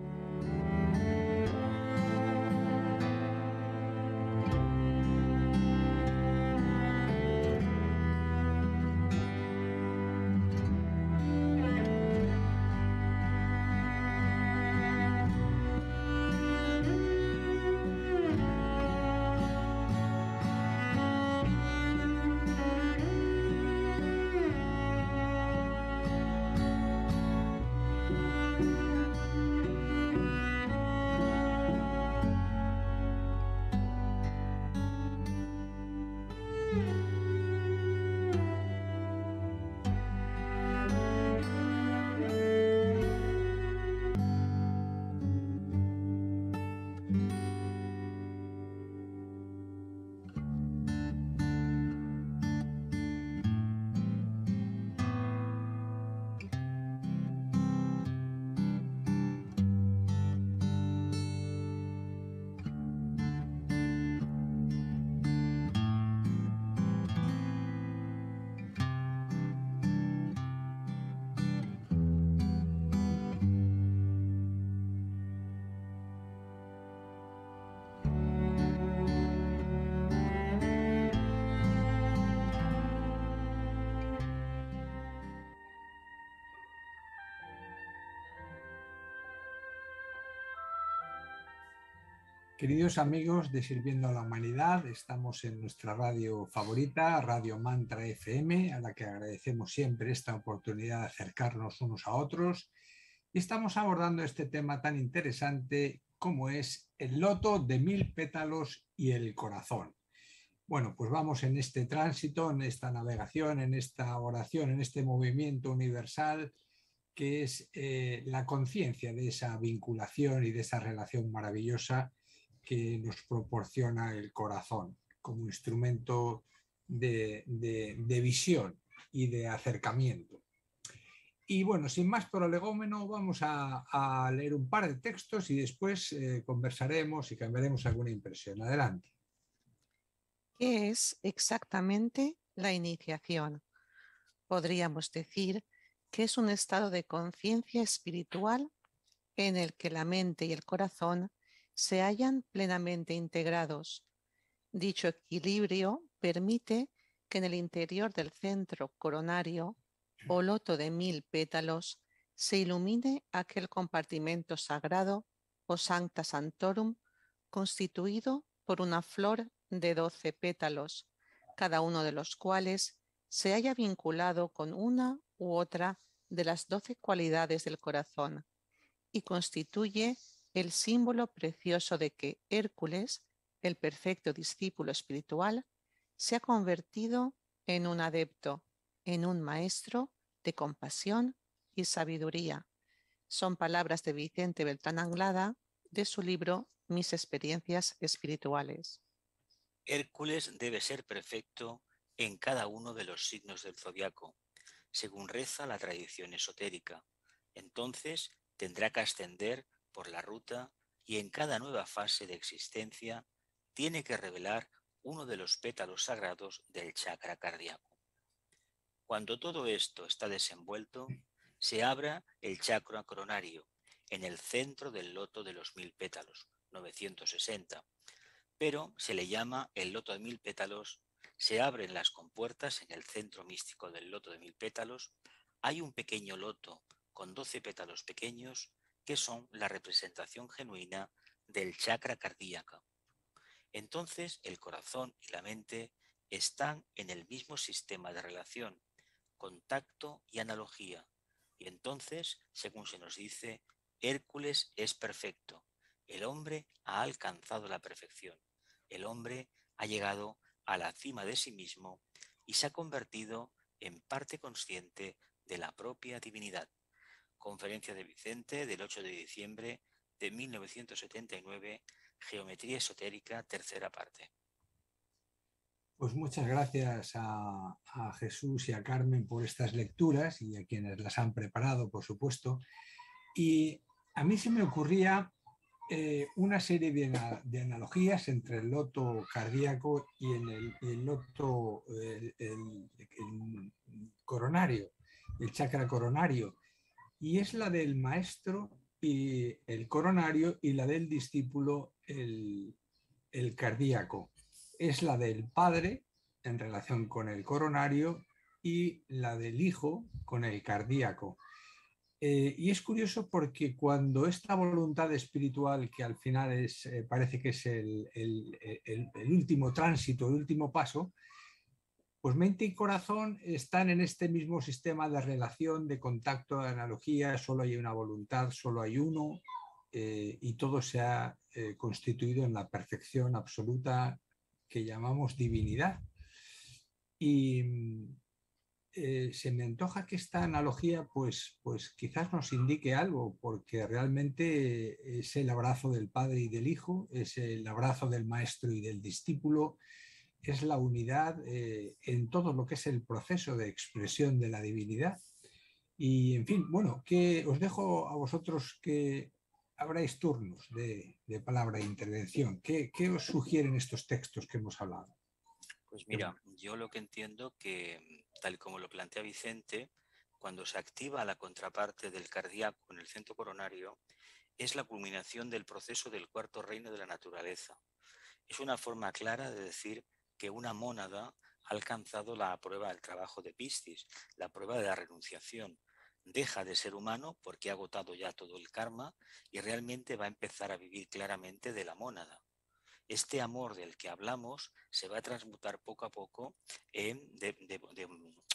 Queridos amigos de Sirviendo a la Humanidad, estamos en nuestra radio favorita, Radio Mantra FM, a la que agradecemos siempre esta oportunidad de acercarnos unos a otros. Y estamos abordando este tema tan interesante como es el loto de mil pétalos y el corazón. Bueno, pues vamos en este tránsito, en esta navegación, en esta oración, en este movimiento universal que es eh, la conciencia de esa vinculación y de esa relación maravillosa que nos proporciona el corazón como instrumento de, visión y de acercamiento. Y bueno, sin más por prolegómeno, vamos a, leer un par de textos y después eh, conversaremos y cambiaremos alguna impresión. Adelante. ¿Qué es exactamente la iniciación? Podríamos decir que es un estado de conciencia espiritual en el que la mente y el corazón se hayan plenamente integrados. Dicho equilibrio permite que en el interior del centro coronario o loto de mil pétalos se ilumine aquel compartimento sagrado o sancta santorum constituido por una flor de doce pétalos, cada uno de los cuales se haya vinculado con una u otra de las doce cualidades del corazón y constituye el símbolo precioso de que Hércules, el perfecto discípulo espiritual, se ha convertido en un adepto, en un maestro de compasión y sabiduría. Son palabras de Vicente Beltrán Anglada de su libro Mis experiencias espirituales. Hércules debe ser perfecto en cada uno de los signos del zodiaco, según reza la tradición esotérica. Entonces tendrá que ascender por la ruta y en cada nueva fase de existencia tiene que revelar uno de los pétalos sagrados del chakra cardíaco. Cuando todo esto está desenvuelto, se abra el chakra coronario en el centro del loto de los mil pétalos, 960, pero se le llama el loto de mil pétalos, se abren las compuertas en el centro místico del loto de mil pétalos, hay un pequeño loto con 12 pétalos pequeños que son la representación genuina del chakra cardíaco. Entonces el corazón y la mente están en el mismo sistema de relación, contacto y analogía. Y entonces, según se nos dice, Hércules es perfecto. El hombre ha alcanzado la perfección. El hombre ha llegado a la cima de sí mismo y se ha convertido en parte consciente de la propia divinidad. Conferencia de Vicente del 8 de diciembre de 1979, Geometría Esotérica, tercera parte. Pues muchas gracias a, Jesús y a Carmen por estas lecturas y a quienes las han preparado, por supuesto. Y a mí se me ocurría eh, una serie de, analogías entre el loto cardíaco y el, loto coronario, el chakra coronario y es la del maestro y el coronario y la del discípulo el, el cardíaco. Es la del padre en relación con el coronario y la del hijo con el cardíaco. Eh, y es curioso porque cuando esta voluntad espiritual, que al final es, eh, parece que es el, el, último tránsito, el último paso, pues mente y corazón están en este mismo sistema de relación, de contacto, de analogía, solo hay una voluntad, solo hay uno, eh, y todo se ha eh, constituido en la perfección absoluta que llamamos divinidad. Y eh, se me antoja que esta analogía pues, pues quizás nos indique algo, porque realmente es el abrazo del Padre y del Hijo, es el abrazo del Maestro y del discípulo, es la unidad eh, en todo lo que es el proceso de expresión de la divinidad. Y en fin, bueno, que os dejo a vosotros que habráis turnos de, palabra e intervención. ¿Qué, ¿Qué, os sugieren estos textos que hemos hablado? Pues mira, yo lo que entiendo que, tal como lo plantea Vicente, cuando se activa la contraparte del cardíaco en el centro coronario, es la culminación del proceso del cuarto reino de la naturaleza. Es una forma clara de decir una mónada ha alcanzado la prueba del trabajo de Piscis, la prueba de la renunciación. Deja de ser humano porque ha agotado ya todo el karma y realmente va a empezar a vivir claramente de la mónada. Este amor del que hablamos se va a transmutar poco a poco en de,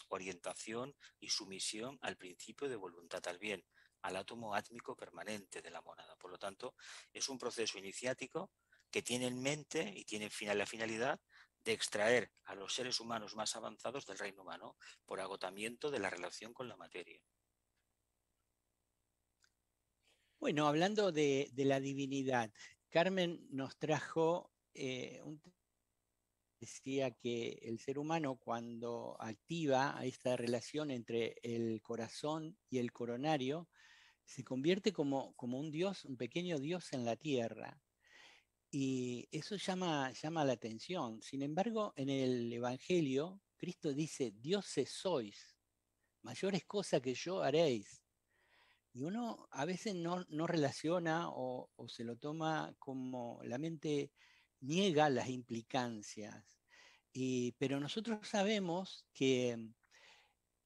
orientación y sumisión al principio de voluntad al bien, al átomo átmico permanente de la mónada. Por lo tanto, es un proceso iniciático que tiene en mente y tiene final la finalidad de extraer a los seres humanos más avanzados del reino humano por agotamiento de la relación con la materia. Bueno, hablando de, la divinidad, Carmen nos trajo eh, decía que el ser humano cuando activa esta relación entre el corazón y el coronario, se convierte como, como un dios, un pequeño dios en la tierra. Y eso llama, llama la atención. Sin embargo, en el Evangelio, Cristo dice, dioses sois, mayores cosas que yo haréis. Y uno a veces no, no relaciona o, se lo toma como la mente niega las implicancias. Y, pero nosotros sabemos que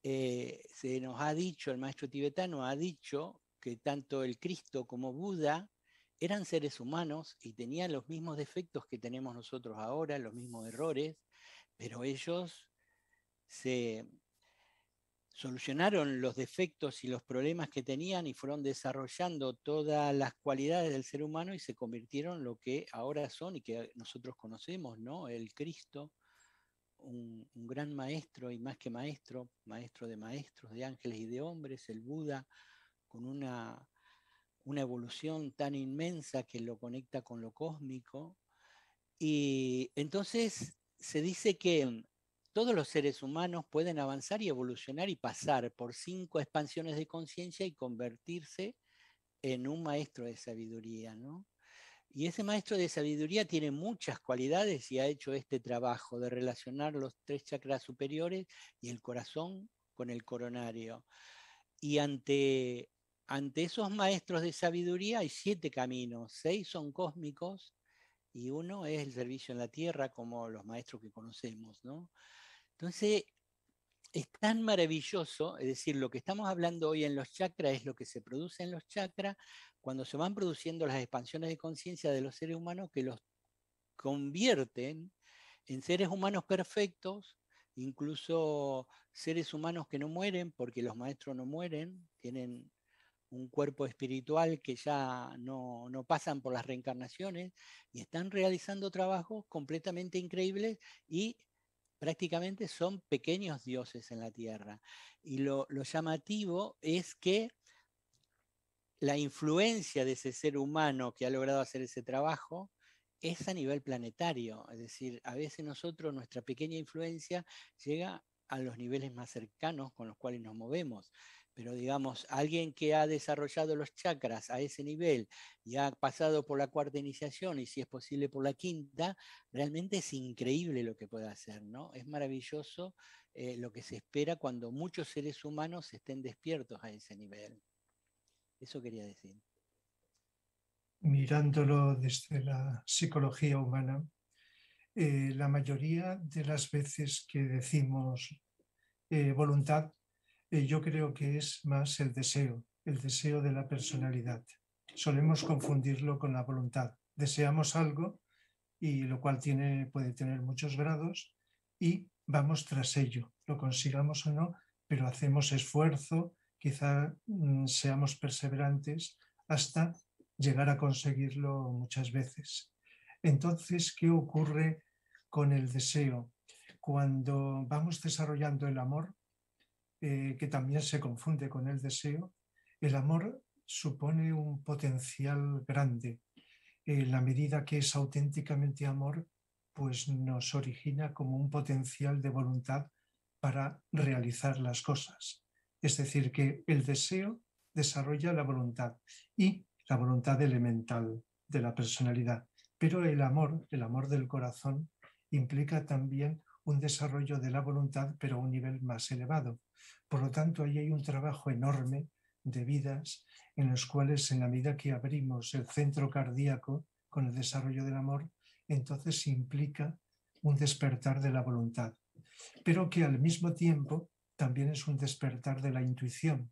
eh, se nos ha dicho, el maestro tibetano ha dicho que tanto el Cristo como Buda eran seres humanos y tenían los mismos defectos que tenemos nosotros ahora, los mismos errores, pero ellos se solucionaron los defectos y los problemas que tenían y fueron desarrollando todas las cualidades del ser humano y se convirtieron en lo que ahora son y que nosotros conocemos, ¿no? El Cristo, un gran maestro y más que maestro, maestro de maestros, de ángeles y de hombres, el Buda, con una una evolución tan inmensa que lo conecta con lo cósmico. Y entonces se dice que todos los seres humanos pueden avanzar y evolucionar y pasar por cinco expansiones de conciencia y convertirse en un maestro de sabiduría, Y ese maestro de sabiduría tiene muchas cualidades y ha hecho este trabajo de relacionar los tres chakras superiores y el corazón con el coronario. Y ante ante esos maestros de sabiduría hay siete caminos, seis son cósmicos y uno es el servicio en la tierra, como los maestros que conocemos, Entonces, es tan maravilloso, es decir, lo que estamos hablando hoy en los chakras es lo que se produce en los chakras cuando se van produciendo las expansiones de conciencia de los seres humanos que los convierten en seres humanos perfectos, incluso seres humanos que no mueren, porque los maestros no mueren, tienen un cuerpo espiritual que ya no, pasan por las reencarnaciones y están realizando trabajos completamente increíbles y prácticamente son pequeños dioses en la tierra. Y lo, lo llamativo es que la influencia de ese ser humano que ha logrado hacer ese trabajo es a nivel planetario, es decir, a veces nosotros, nuestra pequeña influencia llega a los niveles más cercanos con los cuales nos movemos pero digamos, alguien que ha desarrollado los chakras a ese nivel y ha pasado por la cuarta iniciación y si es posible por la quinta, realmente es increíble lo que puede hacer, ¿no? Es maravilloso eh, lo que se espera cuando muchos seres humanos estén despiertos a ese nivel. Eso quería decir. Mirándolo desde la psicología humana, eh, la mayoría de las veces que decimos eh, voluntad eh, yo creo que es más el deseo, el deseo de la personalidad. Solemos confundirlo con la voluntad. Deseamos algo y lo cual tiene, puede tener muchos grados y vamos tras ello, lo consigamos o no, pero hacemos esfuerzo, quizá mm, seamos perseverantes hasta llegar a conseguirlo muchas veces. Entonces, ¿qué ocurre con el deseo? Cuando vamos desarrollando el amor, eh, que también se confunde con el deseo, el amor supone un potencial grande. En eh, la medida que es auténticamente amor, pues nos origina como un potencial de voluntad para realizar las cosas. Es decir, que el deseo desarrolla la voluntad y la voluntad elemental de la personalidad. Pero el amor, el amor del corazón, implica también un desarrollo de la voluntad, pero a un nivel más elevado. Por lo tanto, ahí hay un trabajo enorme de vidas en los cuales, en la medida que abrimos el centro cardíaco con el desarrollo del amor, entonces implica un despertar de la voluntad, pero que al mismo tiempo también es un despertar de la intuición.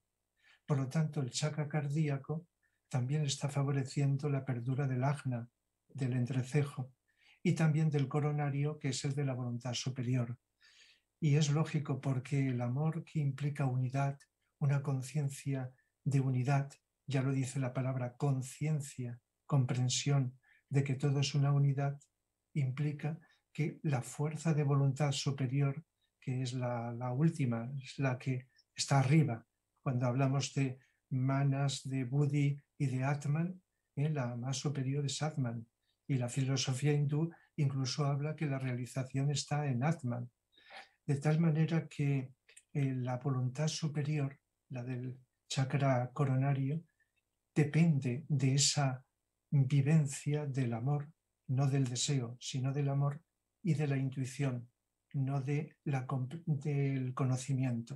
Por lo tanto, el chakra cardíaco también está favoreciendo la apertura del agna, del entrecejo, y también del coronario, que es el de la voluntad superior. Y es lógico porque el amor que implica unidad, una conciencia de unidad, ya lo dice la palabra conciencia, comprensión de que todo es una unidad, implica que la fuerza de voluntad superior, que es la, última, es la que está arriba. Cuando hablamos de manas, de buddhi y de Atman, ¿eh? la más superior es Atman. Y la filosofía hindú incluso habla que la realización está en Atman, de tal manera que eh, la voluntad superior, la del chakra coronario, depende de esa vivencia del amor, no del deseo, sino del amor y de la intuición, no de la, del conocimiento.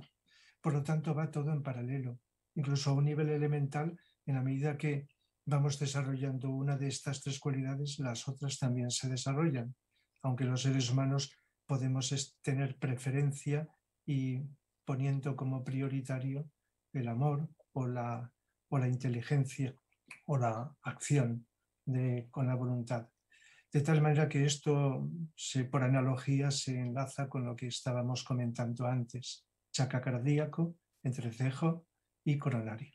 Por lo tanto, va todo en paralelo. Incluso a un nivel elemental, en la medida que vamos desarrollando una de estas tres cualidades, las otras también se desarrollan, aunque los seres humanos podemos tener preferencia y poniendo como prioritario el amor o la, o la inteligencia o la acción de, con la voluntad. De tal manera que esto, se, por analogía, se enlaza con lo que estábamos comentando antes, chaca cardíaco, entrecejo y coronario.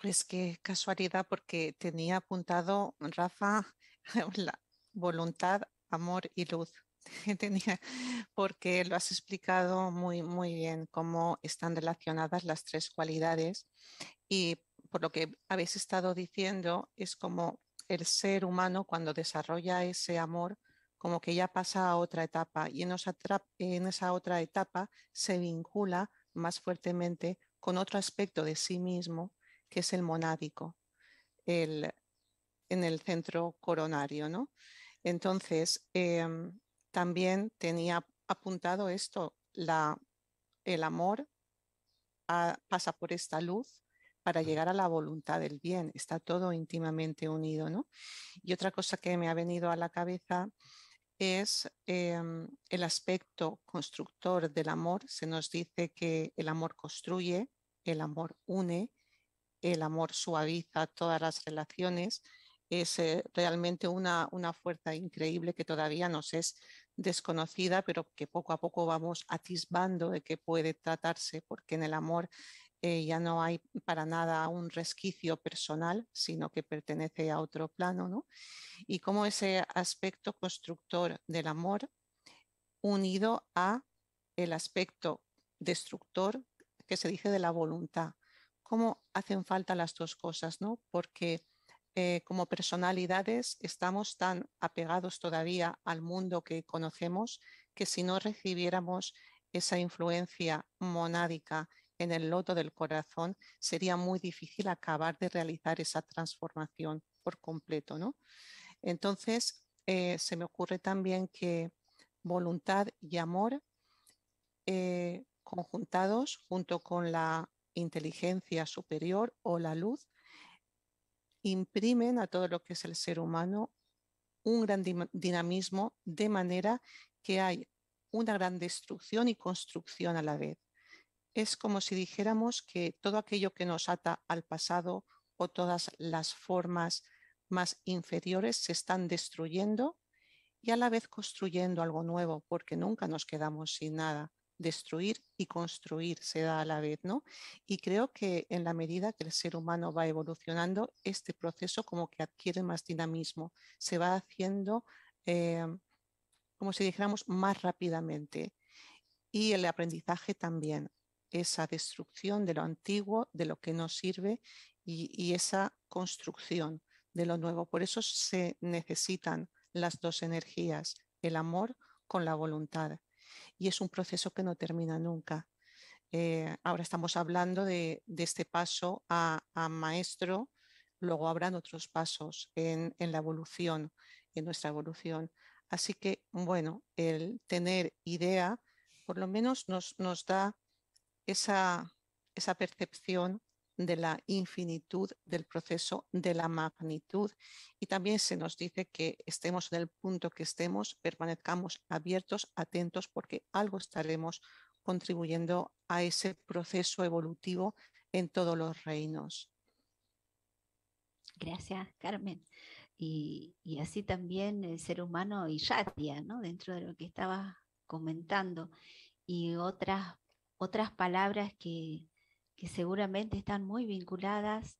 Pues qué casualidad, porque tenía apuntado, Rafa, la voluntad, amor y luz que porque lo has explicado muy, muy bien cómo están relacionadas las tres cualidades y por lo que habéis estado diciendo es como el ser humano cuando desarrolla ese amor como que ya pasa a otra etapa y en esa, en esa otra etapa se vincula más fuertemente con otro aspecto de sí mismo que es el monádico, el, en el centro coronario, ¿no? Entonces, em, también tenía apuntado esto, el amor pasa por esta luz para llegar a la voluntad del bien, está todo íntimamente unido, ¿no? Y otra cosa que me ha venido a la cabeza es em, el aspecto constructor del amor. Se nos dice que el amor construye, el amor une, el amor suaviza todas las relaciones, es eh, realmente una, una, fuerza increíble que todavía nos es desconocida, pero que poco a poco vamos atisbando de que puede tratarse, porque en el amor eh, ya no hay para nada un resquicio personal, sino que pertenece a otro plano, ¿no? Y cómo ese aspecto constructor del amor unido a el aspecto destructor que se dice de la voluntad. ¿Cómo hacen falta las dos cosas, no? Porque eh, como personalidades estamos tan apegados todavía al mundo que conocemos que si no recibiéramos esa influencia monádica en el loto del corazón, sería muy difícil acabar de realizar esa transformación por completo. ¿no? Entonces, eh, se me ocurre también que voluntad y amor eh, conjuntados junto con la inteligencia superior o la luz imprimen a todo lo que es el ser humano un gran dinamismo de manera que hay una gran destrucción y construcción a la vez. Es como si dijéramos que todo aquello que nos ata al pasado o todas las formas más inferiores se están destruyendo y a la vez construyendo algo nuevo, porque nunca nos quedamos sin nada destruir y construir se da a la vez, ¿no? Y creo que en la medida que el ser humano va evolucionando, este proceso como que adquiere más dinamismo, se va haciendo, eh, como si dijéramos, más rápidamente. Y el aprendizaje también, esa destrucción de lo antiguo, de lo que no sirve y esa construcción de lo nuevo. Por eso se necesitan las dos energías, el amor con la voluntad y es un proceso que no termina nunca. Eh, ahora estamos hablando de, este paso a, maestro, luego habrán otros pasos en, la evolución, en nuestra evolución. Así que, bueno, el tener idea por lo menos nos, da esa percepción de la infinitud del proceso, de la magnitud. Y también se nos dice que estemos en el punto que estemos, permanezcamos abiertos, atentos, porque algo estaremos contribuyendo a ese proceso evolutivo en todos los reinos. Gracias, Carmen. Y, así también el ser humano irradia, ¿no? Dentro de lo que estaba comentando. Y otras, otras palabras que, que seguramente están muy vinculadas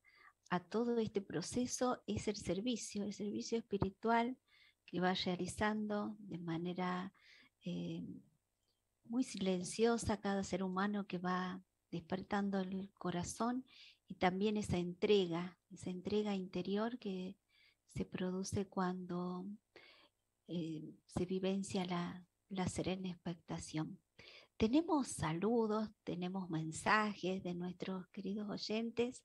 a todo este proceso, es el servicio, el servicio espiritual que va realizando de manera eh, muy silenciosa cada ser humano que va despertando el corazón y también esa entrega, esa entrega interior que se produce cuando eh, se vivencia la, la serena expectación. Tenemos saludos, tenemos mensajes de nuestros queridos oyentes.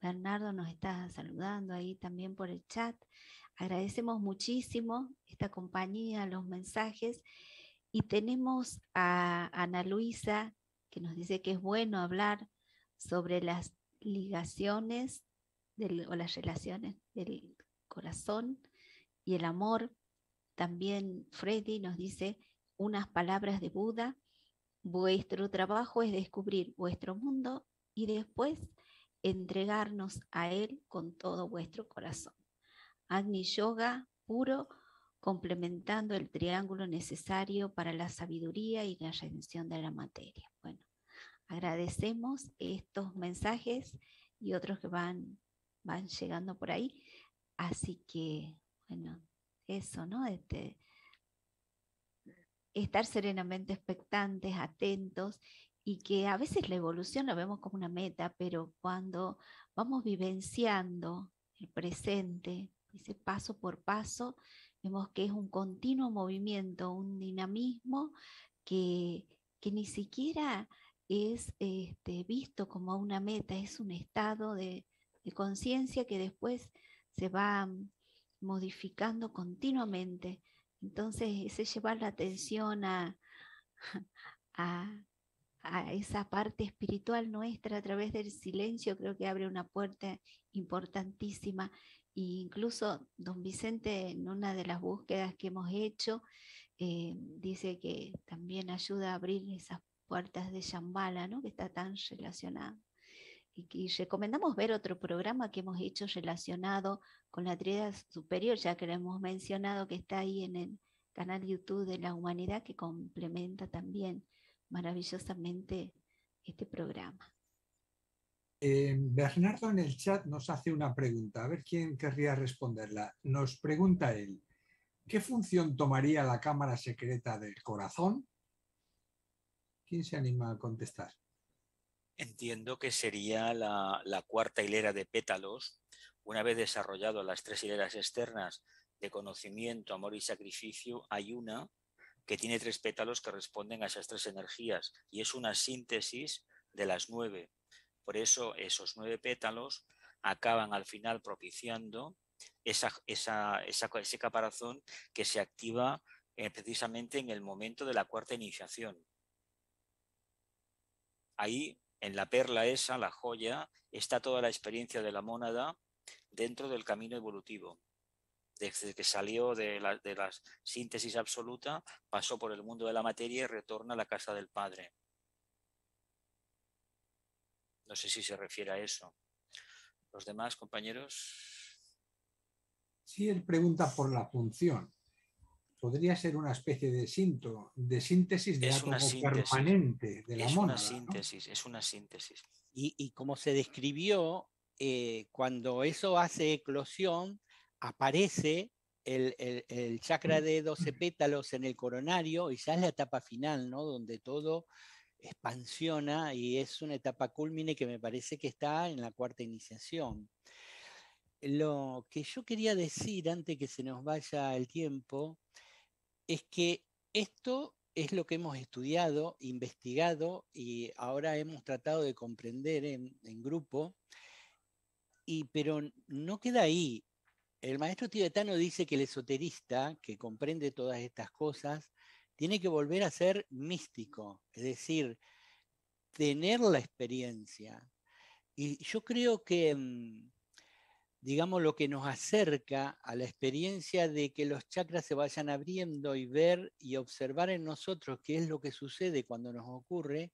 Bernardo nos está saludando ahí también por el chat. Agradecemos muchísimo esta compañía, los mensajes. Y tenemos a Ana Luisa que nos dice que es bueno hablar sobre las ligaciones o las relaciones del corazón y el amor. También Freddy nos dice unas palabras de Buda Vuestro trabajo es descubrir vuestro mundo y después entregarnos a él con todo vuestro corazón. Agni Yoga puro, complementando el triángulo necesario para la sabiduría y la redención de la materia. Bueno, agradecemos estos mensajes y otros que van, van llegando por ahí. Así que, bueno, eso, ¿no? Este, estar serenamente expectantes, atentos y que a veces la evolución la vemos como una meta, pero cuando vamos vivenciando el presente, ese paso por paso, vemos que es un continuo movimiento, un dinamismo que, ni siquiera es este, visto como una meta, es un estado de conciencia que después se va mm, modificando continuamente. Entonces, ese llevar la atención a, esa parte espiritual nuestra a través del silencio creo que abre una puerta importantísima. E incluso don Vicente, en una de las búsquedas que hemos hecho, eh, dice que también ayuda a abrir esas puertas de Shambhala, ¿no? que está tan relacionada y, recomendamos ver otro programa que hemos hecho relacionado con la triada superior, ya que lo hemos mencionado, que está ahí en el canal YouTube de la humanidad, que complementa también maravillosamente este programa. Eh, Bernardo en el chat nos hace una pregunta, a ver quién querría responderla. Nos pregunta él, ¿qué función tomaría la cámara secreta del corazón? ¿Quién se anima a contestar? Entiendo que sería la, cuarta hilera de pétalos, una vez desarrollado las tres hileras externas de conocimiento, amor y sacrificio, hay una que tiene tres pétalos que responden a esas tres energías y es una síntesis de las nueve. Por eso esos nueve pétalos acaban al final propiciando ese caparazón que se activa eh, precisamente en el momento de la cuarta iniciación. Ahí en la perla esa, la joya, está toda la experiencia de la mónada dentro del camino evolutivo. Desde que salió de la, síntesis absoluta, pasó por el mundo de la materia y retorna a la casa del Padre. No sé si se refiere a eso. ¿Los demás compañeros? Sí, él pregunta por la función podría ser una especie de, de síntesis de permanente de la es Es una síntesis, es una síntesis. Y, como se describió, eh, cuando eso hace eclosión, aparece el, chakra de 12 pétalos en el coronario y ya es la etapa final, ¿no? Donde todo expansiona y es una etapa culmine que me parece que está en la cuarta iniciación. Lo que yo quería decir antes que se nos vaya el tiempo es que esto es lo que hemos estudiado, investigado y ahora hemos tratado de comprender en, grupo, y, pero no queda ahí. El maestro tibetano dice que el esoterista, que comprende todas estas cosas, tiene que volver a ser místico, es decir, tener la experiencia. Y yo creo que mm, digamos, lo que nos acerca a la experiencia de que los chakras se vayan abriendo y ver y observar en nosotros qué es lo que sucede cuando nos ocurre,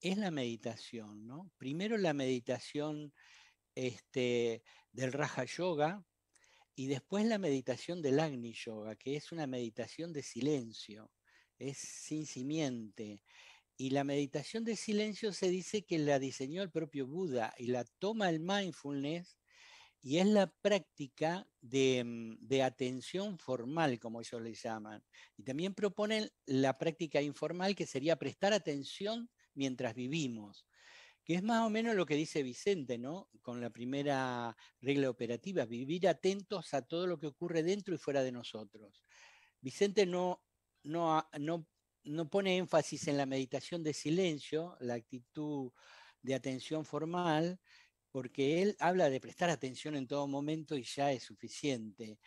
es la meditación. ¿no? Primero la meditación este, del Raja Yoga y después la meditación del Agni Yoga, que es una meditación de silencio, es sin simiente. Y la meditación de silencio se dice que la diseñó el propio Buda y la toma el mindfulness y es la práctica mm, de, atención formal, como ellos le llaman. Y también proponen la práctica informal, que sería prestar atención mientras vivimos, que es más o menos lo que dice Vicente, ¿no? Con la primera regla operativa, vivir atentos a todo lo que ocurre dentro y fuera de nosotros. Vicente no, no, no, no pone énfasis en la meditación de silencio, la actitud de atención formal, porque él habla de prestar atención en todo momento y ya es suficiente.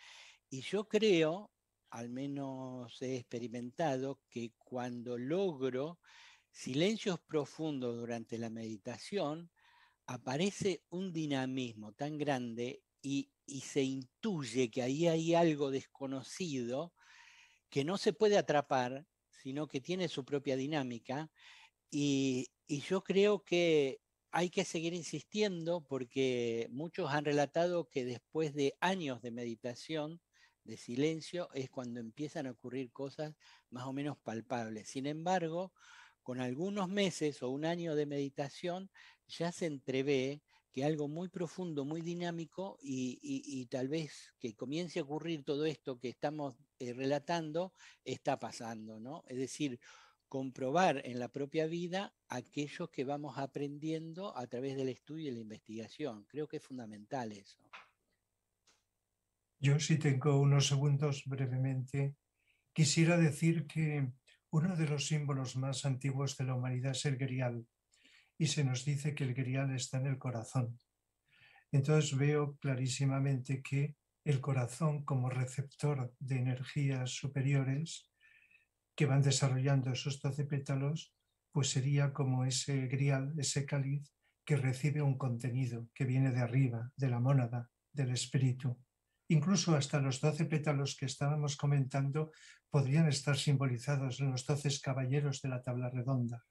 Y yo creo, al menos he experimentado, que cuando logro silencios profundos durante la meditación, aparece un dinamismo tan grande y, se intuye que ahí hay algo desconocido que no se puede atrapar, sino que tiene su propia dinámica. y yo creo que hay que seguir insistiendo porque muchos han relatado que después de años de meditación, de silencio, es cuando empiezan a ocurrir cosas más o menos palpables. Sin embargo, con algunos meses o un año de meditación, ya se entrevé que algo muy profundo, muy dinámico y, tal vez que comience a ocurrir todo esto que estamos eh, relatando, está pasando, ¿no? Es decir, comprobar en la propia vida aquello que vamos aprendiendo a través del estudio y la investigación. Creo que es fundamental eso. Yo si tengo unos segundos brevemente, quisiera decir que uno de los símbolos más antiguos de la humanidad es el grial y se nos dice que el grial está en el corazón. Entonces veo clarísimamente que el corazón como receptor de energías superiores que van desarrollando esos doce pétalos, pues sería como ese grial, ese cáliz que recibe un contenido que viene de arriba, de la mónada, del espíritu. Incluso hasta los doce pétalos que estábamos comentando podrían estar simbolizados en los doce caballeros de la tabla redonda,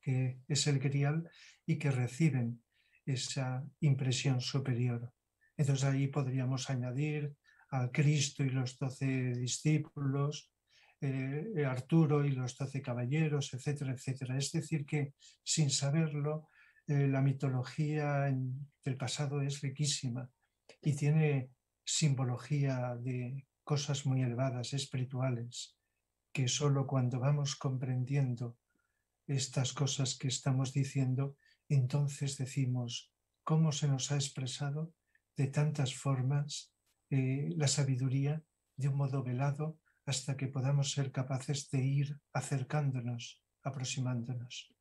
que es el grial y que reciben esa impresión superior. Entonces ahí podríamos añadir a Cristo y los doce discípulos, eh, Arturo y los Doce Caballeros, etcétera, etcétera. Es decir, que sin saberlo, eh, la mitología del pasado es riquísima y tiene simbología de cosas muy elevadas, espirituales, que solo cuando vamos comprendiendo estas cosas que estamos diciendo, entonces decimos cómo se nos ha expresado de tantas formas eh, la sabiduría de un modo velado, hasta que podamos ser capaces de ir acercándonos, aproximándonos.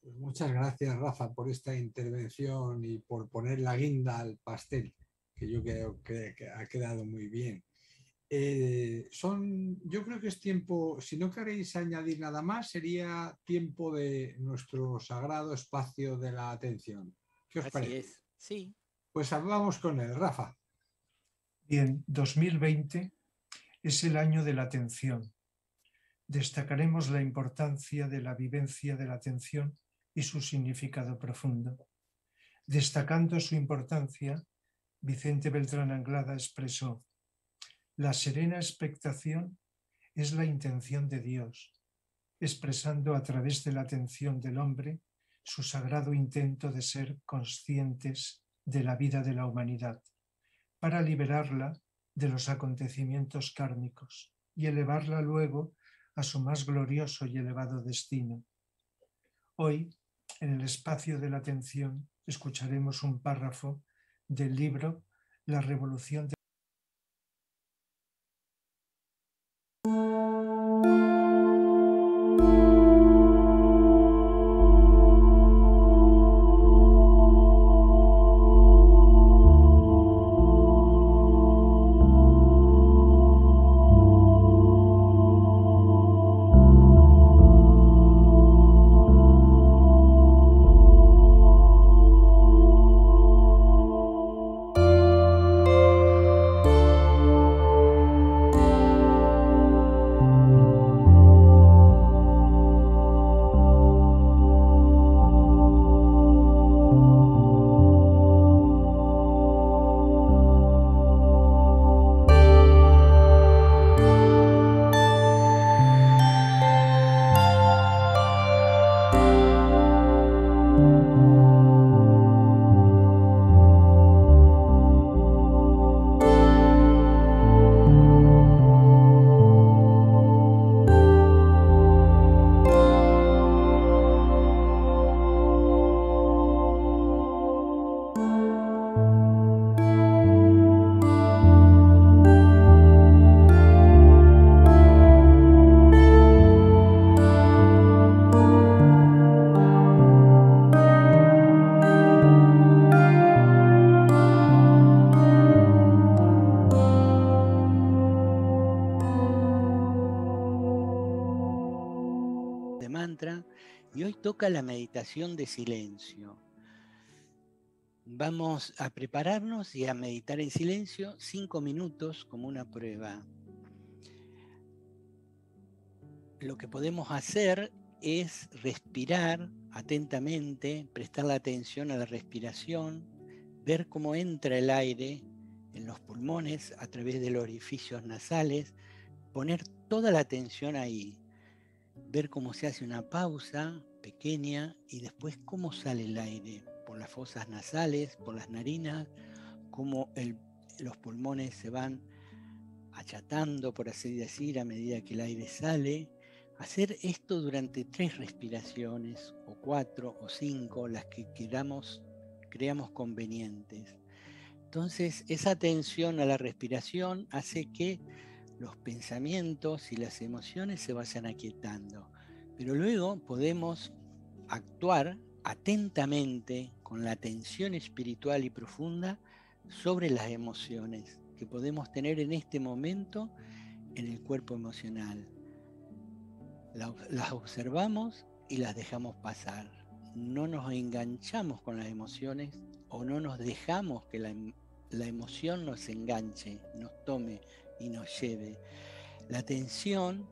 Pues muchas gracias, Rafa, por esta intervención y por poner la guinda al pastel, que yo creo que, ha quedado muy bien. Eh, son, yo creo que es tiempo, si no queréis añadir nada más, sería tiempo de nuestro sagrado espacio de la atención. ¿Qué os parece? Sí. Pues hablamos con él, Rafa en 2020 es el año de la atención. Destacaremos la importancia de la vivencia de la atención y su significado profundo. Destacando su importancia, Vicente Beltrán Anglada expresó, la serena expectación es la intención de Dios, expresando a través de la atención del hombre su sagrado intento de ser conscientes de la vida de la humanidad para liberarla de los acontecimientos kármicos y elevarla luego a su más glorioso y elevado destino. Hoy, en el espacio de la atención, escucharemos un párrafo del libro La revolución la meditación de silencio. Vamos a prepararnos y a meditar en silencio cinco minutos como una prueba. Lo que podemos hacer es respirar atentamente, prestar la atención a la respiración, ver cómo entra el aire en los pulmones a través de los orificios nasales, poner toda la atención ahí, ver cómo se hace una pausa, pequeña y después cómo sale el aire, por las fosas nasales, por las narinas, cómo los pulmones se van achatando, por así decir, a medida que el aire sale. Hacer esto durante tres respiraciones, o cuatro, o cinco, las que queramos, creamos convenientes. Entonces, esa atención a la respiración hace que los pensamientos y las emociones se vayan aquietando. Pero luego podemos actuar atentamente, con la atención espiritual y profunda, sobre las emociones que podemos tener en este momento en el cuerpo emocional. Las observamos y las dejamos pasar. No nos enganchamos con las emociones o no nos dejamos que la, em-, emoción nos enganche, nos tome y nos lleve. La atención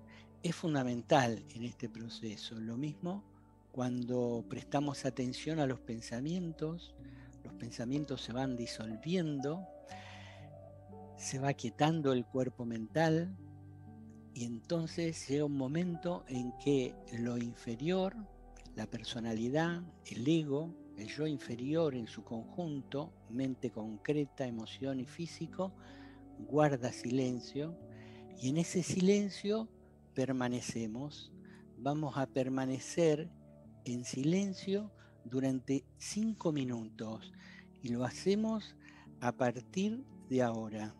es fundamental en este proceso. Lo mismo cuando prestamos atención a los pensamientos, los pensamientos se van disolviendo, se va quietando el cuerpo mental y entonces llega un momento en que lo inferior, la personalidad, el ego, el yo inferior en su conjunto, mente concreta, emoción y físico, guarda silencio y en ese silencio permanecemos, vamos a permanecer en silencio durante cinco minutos y lo hacemos a partir de ahora.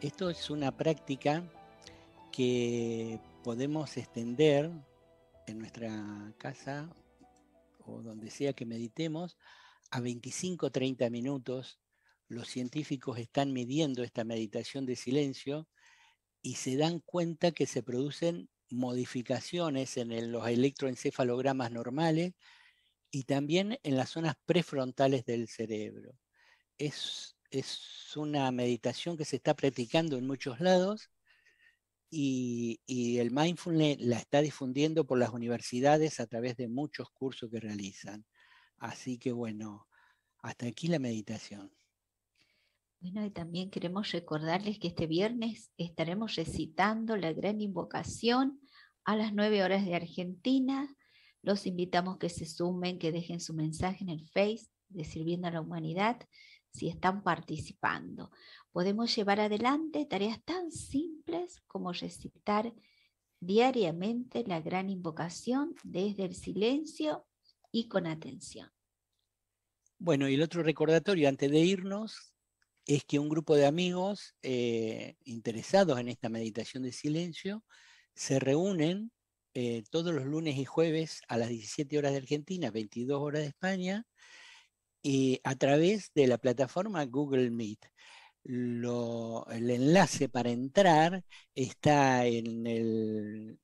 esto es una práctica que podemos extender en nuestra casa o donde sea que meditemos a 25 30 minutos. Los científicos están midiendo esta meditación de silencio y se dan cuenta que se producen modificaciones en los electroencefalogramas normales y también en las zonas prefrontales del cerebro. Es es una meditación que se está practicando en muchos lados y, el mindfulness la está difundiendo por las universidades a través de muchos cursos que realizan. Así que bueno, hasta aquí la meditación. Bueno, y también queremos recordarles que este viernes estaremos recitando la gran invocación a las nueve horas de Argentina. Los invitamos que se sumen, que dejen su mensaje en el Face de Sirviendo a la Humanidad si están participando. Podemos llevar adelante tareas tan simples como recitar diariamente la gran invocación desde el silencio y con atención. Bueno, y el otro recordatorio antes de irnos es que un grupo de amigos eh, interesados en esta meditación de silencio se reúnen eh, todos los lunes y jueves a las 17 horas de Argentina, 22 horas de España, y a través de la plataforma Google Meet. el enlace para entrar está en el,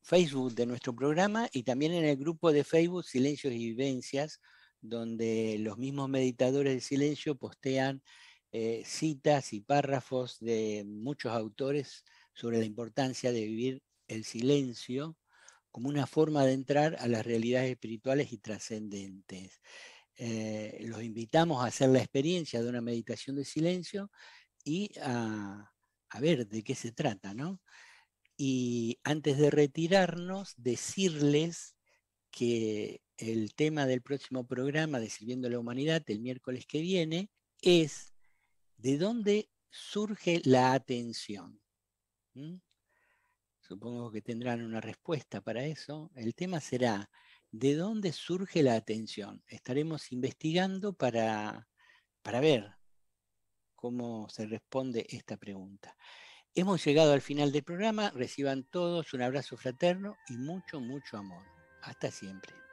Facebook de nuestro programa y también en el grupo de Facebook Silencios y Vivencias, donde los mismos meditadores de silencio postean eh, citas y párrafos de muchos autores sobre la importancia de vivir el silencio como una forma de entrar a las realidades espirituales y trascendentes. Eh, los invitamos a hacer la experiencia de una meditación de silencio y a, ver de qué se trata, ¿no? Y antes de retirarnos, decirles que el tema del próximo programa de Sirviendo a la Humanidad, el miércoles que viene, es de dónde surge la atención. ¿Mm? Supongo que tendrán una respuesta para eso. El tema será de dónde surge la atención. Estaremos investigando para, para ver cómo se responde esta pregunta. Hemos llegado al final del programa. Reciban todos un abrazo fraterno y mucho, mucho amor. Hasta siempre.